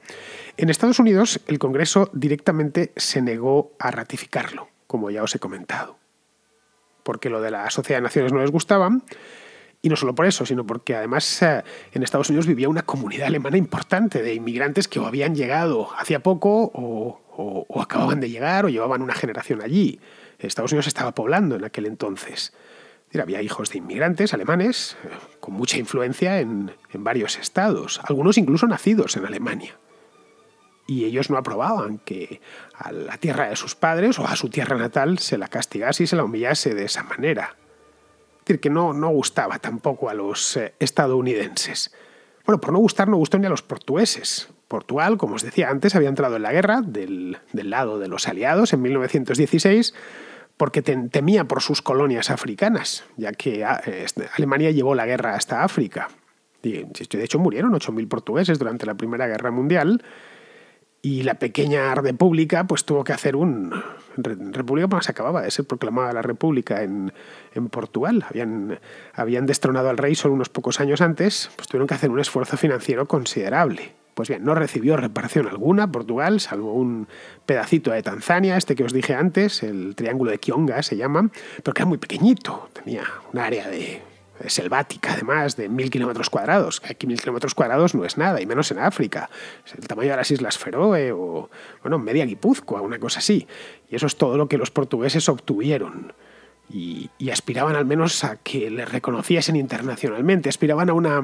En Estados Unidos el Congreso directamente se negó a ratificarlo, como ya os he comentado porque lo de la Sociedad de Naciones no les gustaba. Y no solo por eso, sino porque además eh, en Estados Unidos vivía una comunidad alemana importante de inmigrantes que o habían llegado hacía poco o, acababan de llegar o llevaban una generación allí. Estados Unidos estaba poblando en aquel entonces. había hijos de inmigrantes alemanes eh, con mucha influencia en varios estados, algunos incluso nacidos en Alemania y ellos no aprobaban que a la tierra de sus padres o a su tierra natal se la castigase y se la humillase de esa manera. Es decir, que no, no gustaba tampoco a los eh, estadounidenses. Bueno, por no gustar no gustó ni a los portugueses. Portugal, como os decía antes, había entrado en la guerra del, lado de los aliados en 1916 porque temía por sus colonias africanas, ya que ah, este, Alemania llevó la guerra hasta África. Y, de hecho, murieron 8.000 portugueses durante la Primera Guerra Mundial y la pequeña república pues tuvo que hacer un... República pues, se acababa de ser proclamada la república en, en, Portugal. Habían, habían destronado al rey solo unos pocos años antes, pues tuvieron que hacer un esfuerzo financiero considerable. Pues bien, no recibió reparación alguna Portugal, salvo un pedacito de Tanzania, este que os dije antes, el Triángulo de Kionga se llama, pero que era muy pequeñito, tenía un área de selvática, además, de mil kilómetros cuadrados. Aquí mil kilómetros cuadrados no es nada, y menos en África. Es el tamaño de las Islas Feroe o, bueno, media Guipúzcoa, una cosa así. Y eso es todo lo que los portugueses obtuvieron. Y, y aspiraban al menos a que les reconociesen internacionalmente, aspiraban a una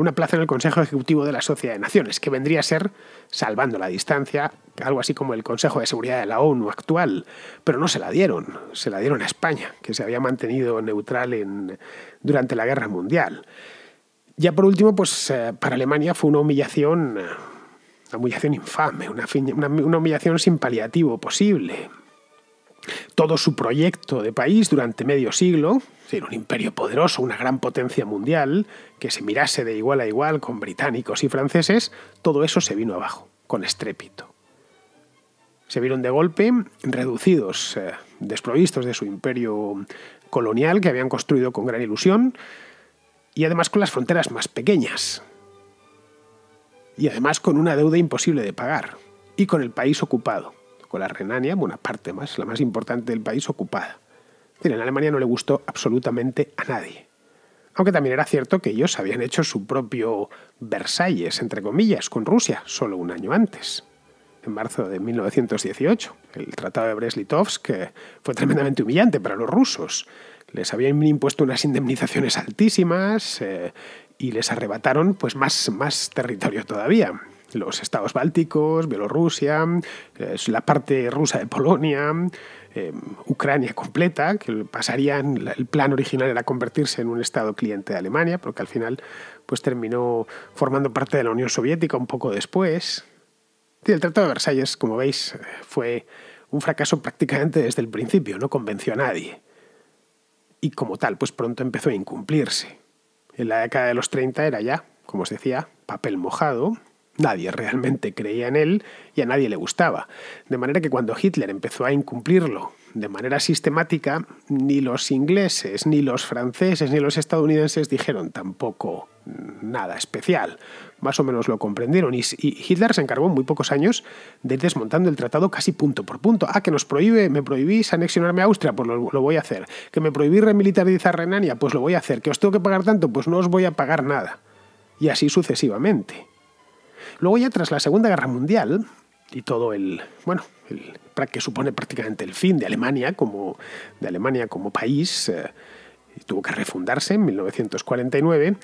una plaza en el Consejo Ejecutivo de la Sociedad de Naciones, que vendría a ser, salvando la distancia, algo así como el Consejo de Seguridad de la ONU actual, pero no se la dieron, se la dieron a España, que se había mantenido neutral durante la Guerra Mundial. Ya por último, pues eh, para Alemania fue una humillación, eh, una humillación infame, una humillación sin paliativo posible. Todo su proyecto de país durante medio siglo, un imperio poderoso, una gran potencia mundial, que se mirase de igual a igual con británicos y franceses, todo eso se vino abajo, con estrépito. Se vieron de golpe reducidos, eh, desprovistos de su imperio colonial que habían construido con gran ilusión, y además con las fronteras más pequeñas, y además con una deuda imposible de pagar, y con el país ocupado, con la Renania, buena parte más, la más importante del país ocupada en Alemania no le gustó absolutamente a nadie. Aunque también era cierto que ellos habían hecho su propio Versalles, entre comillas, con Rusia, solo un año antes, en marzo de 1918, el Tratado de Brest-Litovsk, que fue tremendamente humillante para los rusos. Les habían impuesto unas indemnizaciones altísimas eh, y les arrebataron pues, más, más territorio todavía los estados bálticos, Bielorrusia, eh, la parte rusa de Polonia, Em, Ucrania completa, que pasarían, el plan original era convertirse en un Estado cliente de Alemania, porque al final pues, terminó formando parte de la Unión Soviética un poco después. Y el Tratado de Versalles, como veis, fue un fracaso prácticamente desde el principio, no convenció a nadie. Y como tal, pues pronto empezó a incumplirse. En la década de los 30 era ya, como os decía, papel mojado, Nadie realmente creía en él y a nadie le gustaba. De manera que cuando Hitler empezó a incumplirlo de manera sistemática, ni los ingleses, ni los franceses, ni los estadounidenses dijeron tampoco nada especial. Más o menos lo comprendieron. Y Hitler se encargó en muy pocos años de ir desmontando el tratado casi punto por punto. Ah, que nos prohíbe, me prohibís anexionarme a Austria, pues lo, voy a hacer. Que me prohibís remilitarizar Renania, pues lo voy a hacer. Que os tengo que pagar tanto, pues no os voy a pagar nada. Y así sucesivamente. Luego ya tras la Segunda Guerra Mundial y todo el, bueno, que supone prácticamente el fin de Alemania como, de Alemania como país, eh, tuvo que refundarse en 1949,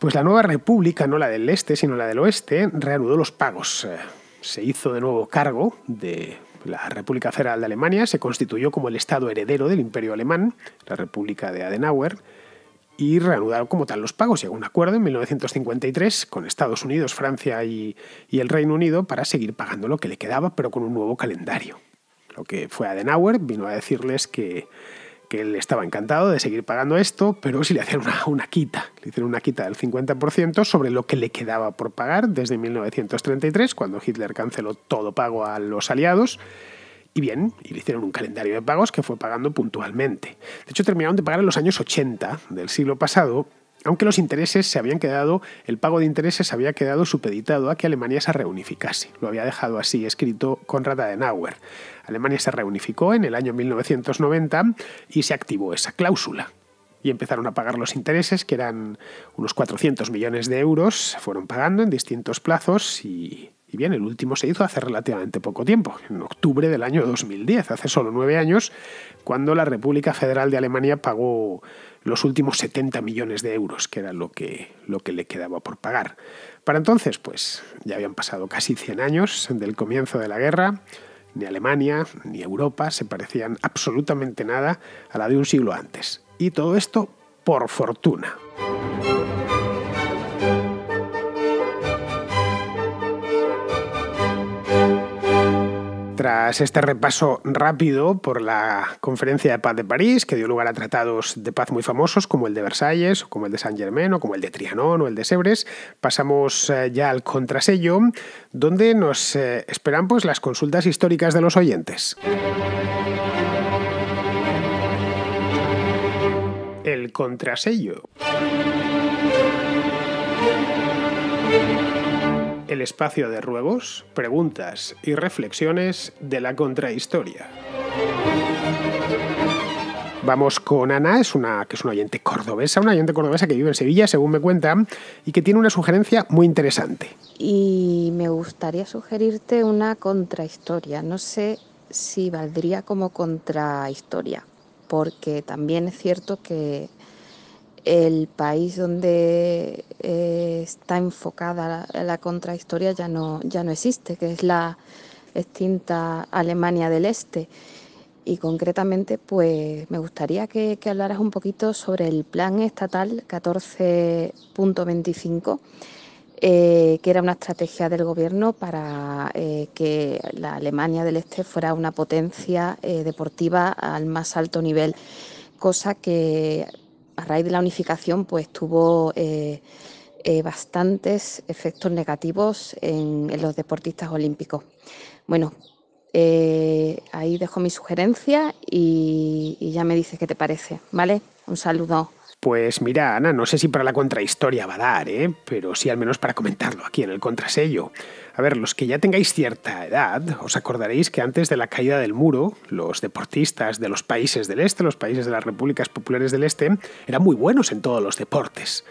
pues la nueva república, no la del este, sino la del oeste, reanudó los pagos. Eh, se hizo de nuevo cargo de la República Federal de Alemania, se constituyó como el Estado heredero del Imperio Alemán, la República de Adenauer, y reanudaron como tal los pagos. Llegó un acuerdo en 1953 con Estados Unidos, Francia y, el Reino Unido para seguir pagando lo que le quedaba, pero con un nuevo calendario. Lo que fue Adenauer vino a decirles que, que él estaba encantado de seguir pagando esto, pero si le hacían una, una, quita, le hicieron una quita del 50% sobre lo que le quedaba por pagar desde 1933, cuando Hitler canceló todo pago a los aliados, y bien, le hicieron un calendario de pagos que fue pagando puntualmente. De hecho, terminaron de pagar en los años 80 del siglo pasado, aunque los intereses se habían quedado, el pago de intereses había quedado supeditado a que Alemania se reunificase. Lo había dejado así escrito Konrad Adenauer. Alemania se reunificó en el año 1990 y se activó esa cláusula. Y empezaron a pagar los intereses, que eran unos 400 millones de euros, se fueron pagando en distintos plazos y y bien, el último se hizo hace relativamente poco tiempo, en octubre del año 2010, hace solo nueve años, cuando la República Federal de Alemania pagó los últimos 70 millones de euros, que era lo que, lo que le quedaba por pagar. Para entonces, pues ya habían pasado casi 100 años del comienzo de la guerra, ni Alemania ni Europa se parecían absolutamente nada a la de un siglo antes. Y todo esto por fortuna. tras este repaso rápido por la Conferencia de Paz de París, que dio lugar a tratados de paz muy famosos como el de Versalles, o como el de Saint Germain, o como el de Trianón, o el de Sebres, pasamos eh, ya al contrasello, donde nos eh, esperan pues, las consultas históricas de los oyentes. El contrasello el espacio de ruegos, preguntas y reflexiones de la contrahistoria. Vamos con Ana, es una, que es una oyente cordobesa, una oyente cordobesa que vive en Sevilla, según me cuentan, y que tiene una sugerencia muy interesante. Y me gustaría sugerirte una contrahistoria. No sé si valdría como contrahistoria, porque también es cierto que el país donde eh, está enfocada la, contrahistoria ya no, ya no existe, que es la extinta Alemania del Este. Y concretamente, pues me gustaría que, hablaras un poquito sobre el plan estatal 14.25, eh, que era una estrategia del gobierno para eh, que la Alemania del Este fuera una potencia deportiva al más alto nivel cosa que a raíz de la unificación, pues tuvo eh, eh, bastantes efectos negativos en, los deportistas olímpicos. Bueno, eh, ahí dejo mi sugerencia y, y ya me dices qué te parece, ¿vale? Un saludo. Pues mira, Ana, no sé si para la contrahistoria va a dar, ¿eh? pero sí al menos para comentarlo aquí en el contrasello. A ver, los que ya tengáis cierta edad, os acordaréis que antes de la caída del muro, los deportistas de los países del este, los países de las repúblicas populares del este, eran muy buenos en todos los deportes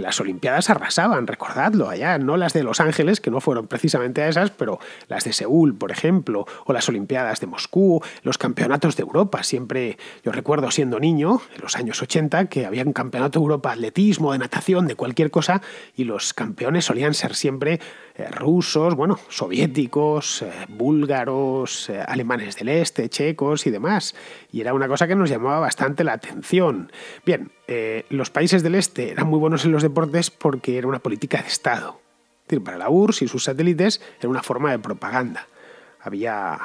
las Olimpiadas arrasaban, recordadlo allá, no las de Los Ángeles, que no fueron precisamente esas, pero las de Seúl, por ejemplo, o las Olimpiadas de Moscú, los campeonatos de Europa. Siempre, yo recuerdo siendo niño, en los años 80, que había un campeonato de Europa de atletismo, de natación, de cualquier cosa, y los campeones solían ser siempre eh, rusos, bueno, soviéticos, eh, búlgaros, eh, alemanes del este, checos y demás. Y era una cosa que nos llamaba bastante la atención. Bien, los países del este eran muy buenos en los deportes porque era una política de Estado. decir, para la URSS y sus satélites era una forma de propaganda. Había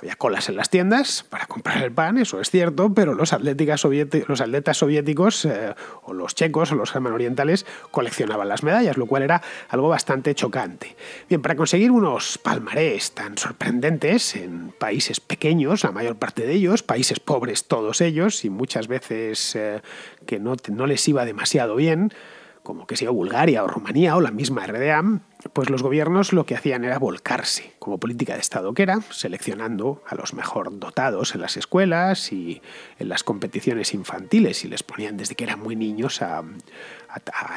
había colas en las tiendas para comprar el pan, eso es cierto, pero los, atletas soviéticos eh, o los checos o los orientales coleccionaban las medallas, lo cual era algo bastante chocante. Bien, para conseguir unos palmarés tan sorprendentes en países pequeños, la mayor parte de ellos, países pobres todos ellos y muchas veces eh, que no les iba demasiado bien, como que sea Bulgaria o Rumanía o la misma RDA, pues los gobiernos lo que hacían era volcarse, como política de Estado que era, seleccionando a los mejor dotados en las escuelas y en las competiciones infantiles, y les ponían desde que eran muy niños a,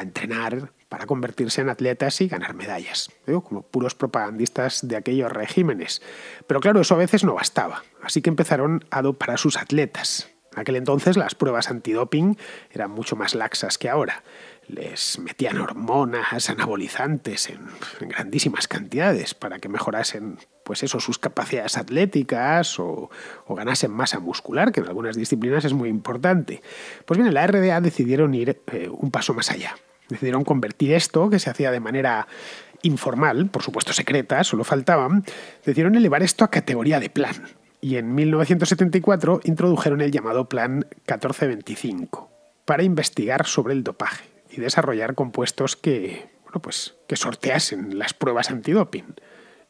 entrenar para convertirse en atletas y ganar medallas, ¿eh? como puros propagandistas de aquellos regímenes. Pero claro, eso a veces no bastaba, así que empezaron a dopar a sus atletas, en aquel entonces las pruebas antidoping eran mucho más laxas que ahora. Les metían hormonas, anabolizantes en, grandísimas cantidades para que mejorasen pues eso, sus capacidades atléticas o, ganasen masa muscular, que en algunas disciplinas es muy importante. Pues bien, la RDA decidieron ir eh, un paso más allá. Decidieron convertir esto, que se hacía de manera informal, por supuesto secreta, solo faltaban, decidieron elevar esto a categoría de plan y en 1974 introdujeron el llamado Plan 1425 para investigar sobre el dopaje y desarrollar compuestos que, bueno, pues, que sorteasen las pruebas antidoping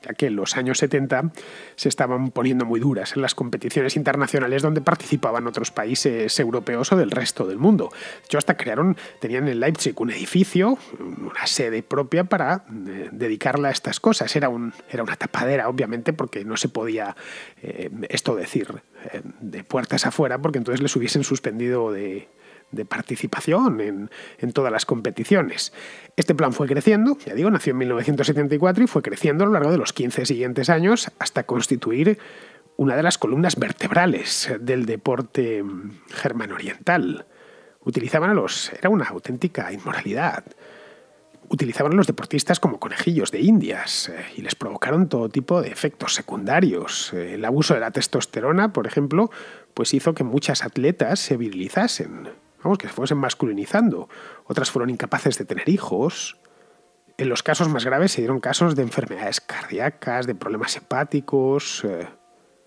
ya que en los años 70 se estaban poniendo muy duras en las competiciones internacionales donde participaban otros países europeos o del resto del mundo. De hecho, hasta crearon, tenían en Leipzig un edificio, una sede propia para eh, dedicarla a estas cosas. Era, un, era una tapadera, obviamente, porque no se podía eh, esto decir eh, de puertas afuera, porque entonces les hubiesen suspendido de, de participación en, todas las competiciones. Este plan fue creciendo, ya digo, nació en 1974 y fue creciendo a lo largo de los 15 siguientes años hasta constituir una de las columnas vertebrales del deporte germano-oriental. Utilizaban a los... era una auténtica inmoralidad. Utilizaban a los deportistas como conejillos de indias eh, y les provocaron todo tipo de efectos secundarios. El abuso de la testosterona, por ejemplo, pues hizo que muchas atletas se virilizasen vamos, que se fuesen masculinizando. Otras fueron incapaces de tener hijos. En los casos más graves se dieron casos de enfermedades cardíacas, de problemas hepáticos, eh,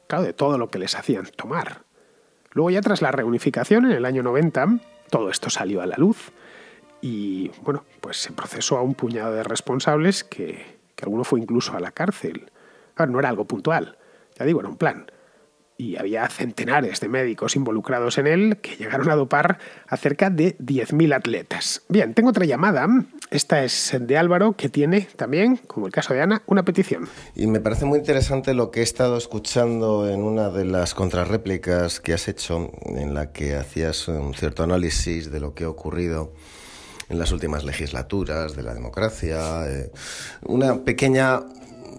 claro, de todo lo que les hacían tomar. Luego ya tras la reunificación, en el año 90, todo esto salió a la luz y, bueno, pues se procesó a un puñado de responsables que, alguno fue incluso a la cárcel. no era algo puntual, ya digo, era un plan y había centenares de médicos involucrados en él que llegaron a dopar a cerca de 10.000 atletas. Bien, tengo otra llamada. Esta es de Álvaro, que tiene también, como el caso de Ana, una petición. Y me parece muy interesante lo que he estado escuchando en una de las contrarréplicas que has hecho, en la que hacías un cierto análisis de lo que ha ocurrido en las últimas legislaturas de la democracia. Eh, una pequeña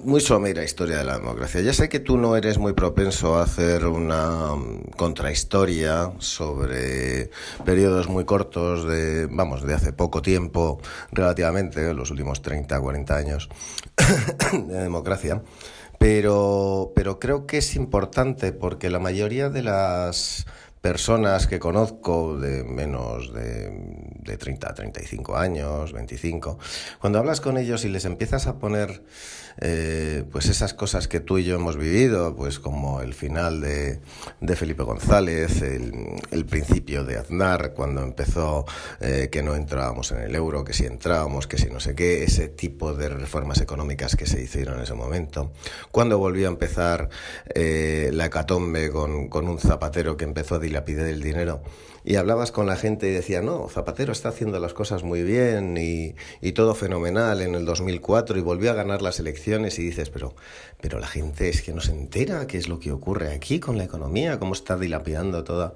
muy somera historia de la democracia. Ya sé que tú no eres muy propenso a hacer una mm, contrahistoria sobre periodos muy cortos de, vamos, de hace poco tiempo, relativamente, los últimos 30, 40 años de democracia. Pero, pero creo que es importante porque la mayoría de las personas que conozco de menos de, de 30 a 35 años, 25, cuando hablas con ellos y les empiezas a poner eh, pues esas cosas que tú y yo hemos vivido, pues como el final de, de Felipe González, el, el, principio de Aznar, cuando empezó eh, que no entrábamos en el euro, que si entrábamos, que si no sé qué, ese tipo de reformas económicas que se hicieron en ese momento, cuando volvió a empezar eh, la catombe con, con un zapatero que empezó a la pide del dinero y hablabas con la gente y decía, no, Zapatero está haciendo las cosas muy bien y, y, todo fenomenal en el 2004 y volvió a ganar las elecciones y dices, pero, pero la gente es que no se entera qué es lo que ocurre aquí con la economía, cómo está dilapidando toda,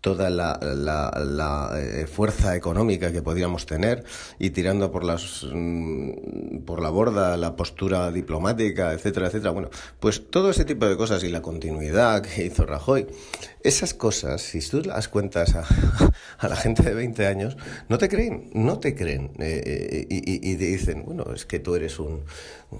toda la, la, eh, fuerza económica que podríamos tener y tirando por, las, mm, por la borda la postura diplomática, etcétera, etcétera. Bueno, pues todo ese tipo de cosas y la continuidad que hizo Rajoy, esas cosas, si tú las cuentas a a la gente de 20 años, no te creen, no te creen. Eh, eh, y, y, dicen, bueno, es que tú eres un,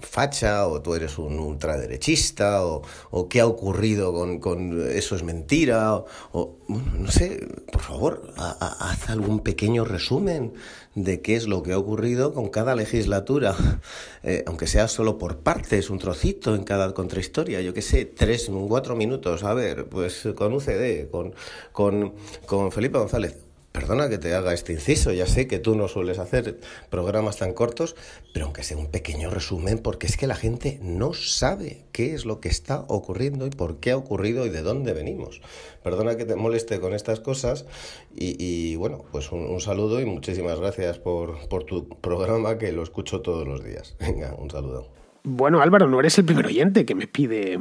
facha o tú eres un ultraderechista o, o qué ha ocurrido con, con eso es mentira o, no sé, por favor, haz algún pequeño resumen de qué es lo que ha ocurrido con cada legislatura, eh, aunque sea solo por partes, un trocito en cada contrahistoria, yo qué sé, tres, cuatro minutos, a ver, pues con UCD, con, con, con Felipe González, Perdona que te haga este inciso, ya sé que tú no sueles hacer programas tan cortos, pero aunque sea un pequeño resumen, porque es que la gente no sabe qué es lo que está ocurriendo y por qué ha ocurrido y de dónde venimos. Perdona que te moleste con estas cosas y, bueno, pues un, saludo y muchísimas gracias por, por tu programa que lo escucho todos los días. Venga, un saludo. Bueno, Álvaro, no eres el primer oyente que me pide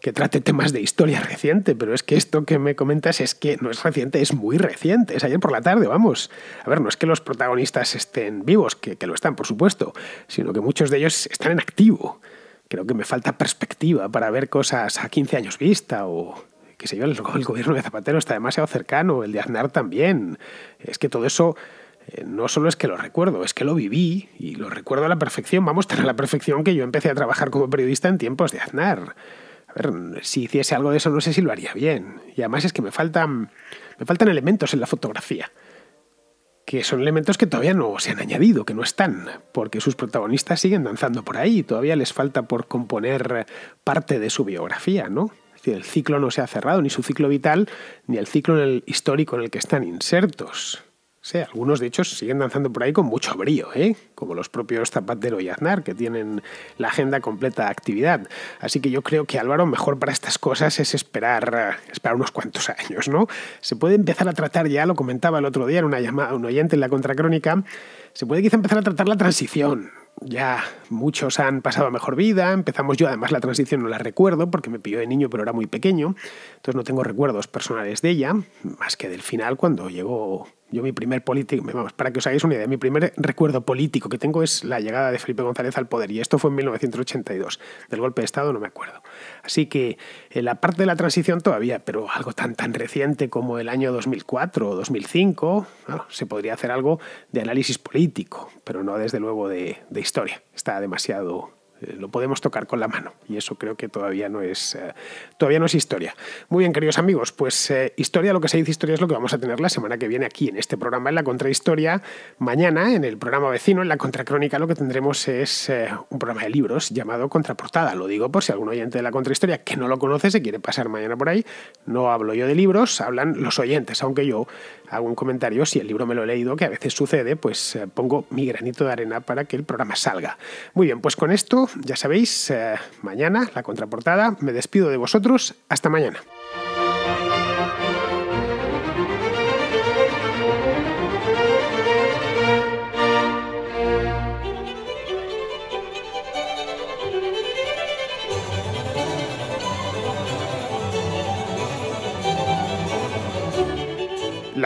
que trate temas de historia reciente, pero es que esto que me comentas es que no es reciente, es muy reciente, es ayer por la tarde, vamos. A ver, no es que los protagonistas estén vivos, que, lo están, por supuesto, sino que muchos de ellos están en activo. Creo que me falta perspectiva para ver cosas a 15 años vista o que se yo, el, el gobierno de Zapatero está demasiado cercano, el de Aznar también. Es que todo eso eh, no solo es que lo recuerdo, es que lo viví y lo recuerdo a la perfección, vamos, estar a la perfección que yo empecé a trabajar como periodista en tiempos de Aznar a ver, si hiciese algo de eso no sé si lo haría bien. Y además es que me faltan, me faltan elementos en la fotografía, que son elementos que todavía no se han añadido, que no están, porque sus protagonistas siguen danzando por ahí y todavía les falta por componer parte de su biografía, ¿no? Es decir, el ciclo no se ha cerrado, ni su ciclo vital, ni el ciclo histórico en el que están insertos algunos de hecho siguen danzando por ahí con mucho brío, ¿eh? como los propios Zapatero y Aznar, que tienen la agenda completa de actividad. Así que yo creo que Álvaro, mejor para estas cosas es esperar, eh, esperar unos cuantos años, ¿no? Se puede empezar a tratar ya, lo comentaba el otro día en una llamada un oyente en la contracrónica, se puede quizá empezar a tratar la transición, ya muchos han pasado a mejor vida, empezamos yo, además la transición no la recuerdo porque me pilló de niño pero era muy pequeño, entonces no tengo recuerdos personales de ella, más que del final cuando llegó yo mi primer político, vamos, para que os hagáis una idea, mi primer recuerdo político que tengo es la llegada de Felipe González al poder, y esto fue en 1982. Del golpe de Estado no me acuerdo. Así que en eh, la parte de la transición todavía, pero algo tan, tan reciente como el año 2004 o 2005, se podría hacer algo de análisis político, pero no desde luego de, de historia. Está demasiado eh, lo podemos tocar con la mano y eso creo que todavía no es eh, todavía no es historia. Muy bien, queridos amigos, pues eh, historia, lo que se dice historia es lo que vamos a tener la semana que viene aquí en este programa en la contrahistoria. Mañana en el programa vecino en la contracrónica lo que tendremos es un programa de libros llamado Contraportada. Lo digo por si algún oyente de la contrahistoria que no lo conoce se quiere pasar mañana por ahí. No hablo yo de libros, hablan los oyentes, aunque yo hago un comentario, si el libro me lo he leído, que a veces sucede, pues eh, pongo mi granito de arena para que el programa salga. Muy bien, pues con esto, ya sabéis, eh, mañana la contraportada, me despido de vosotros, hasta mañana.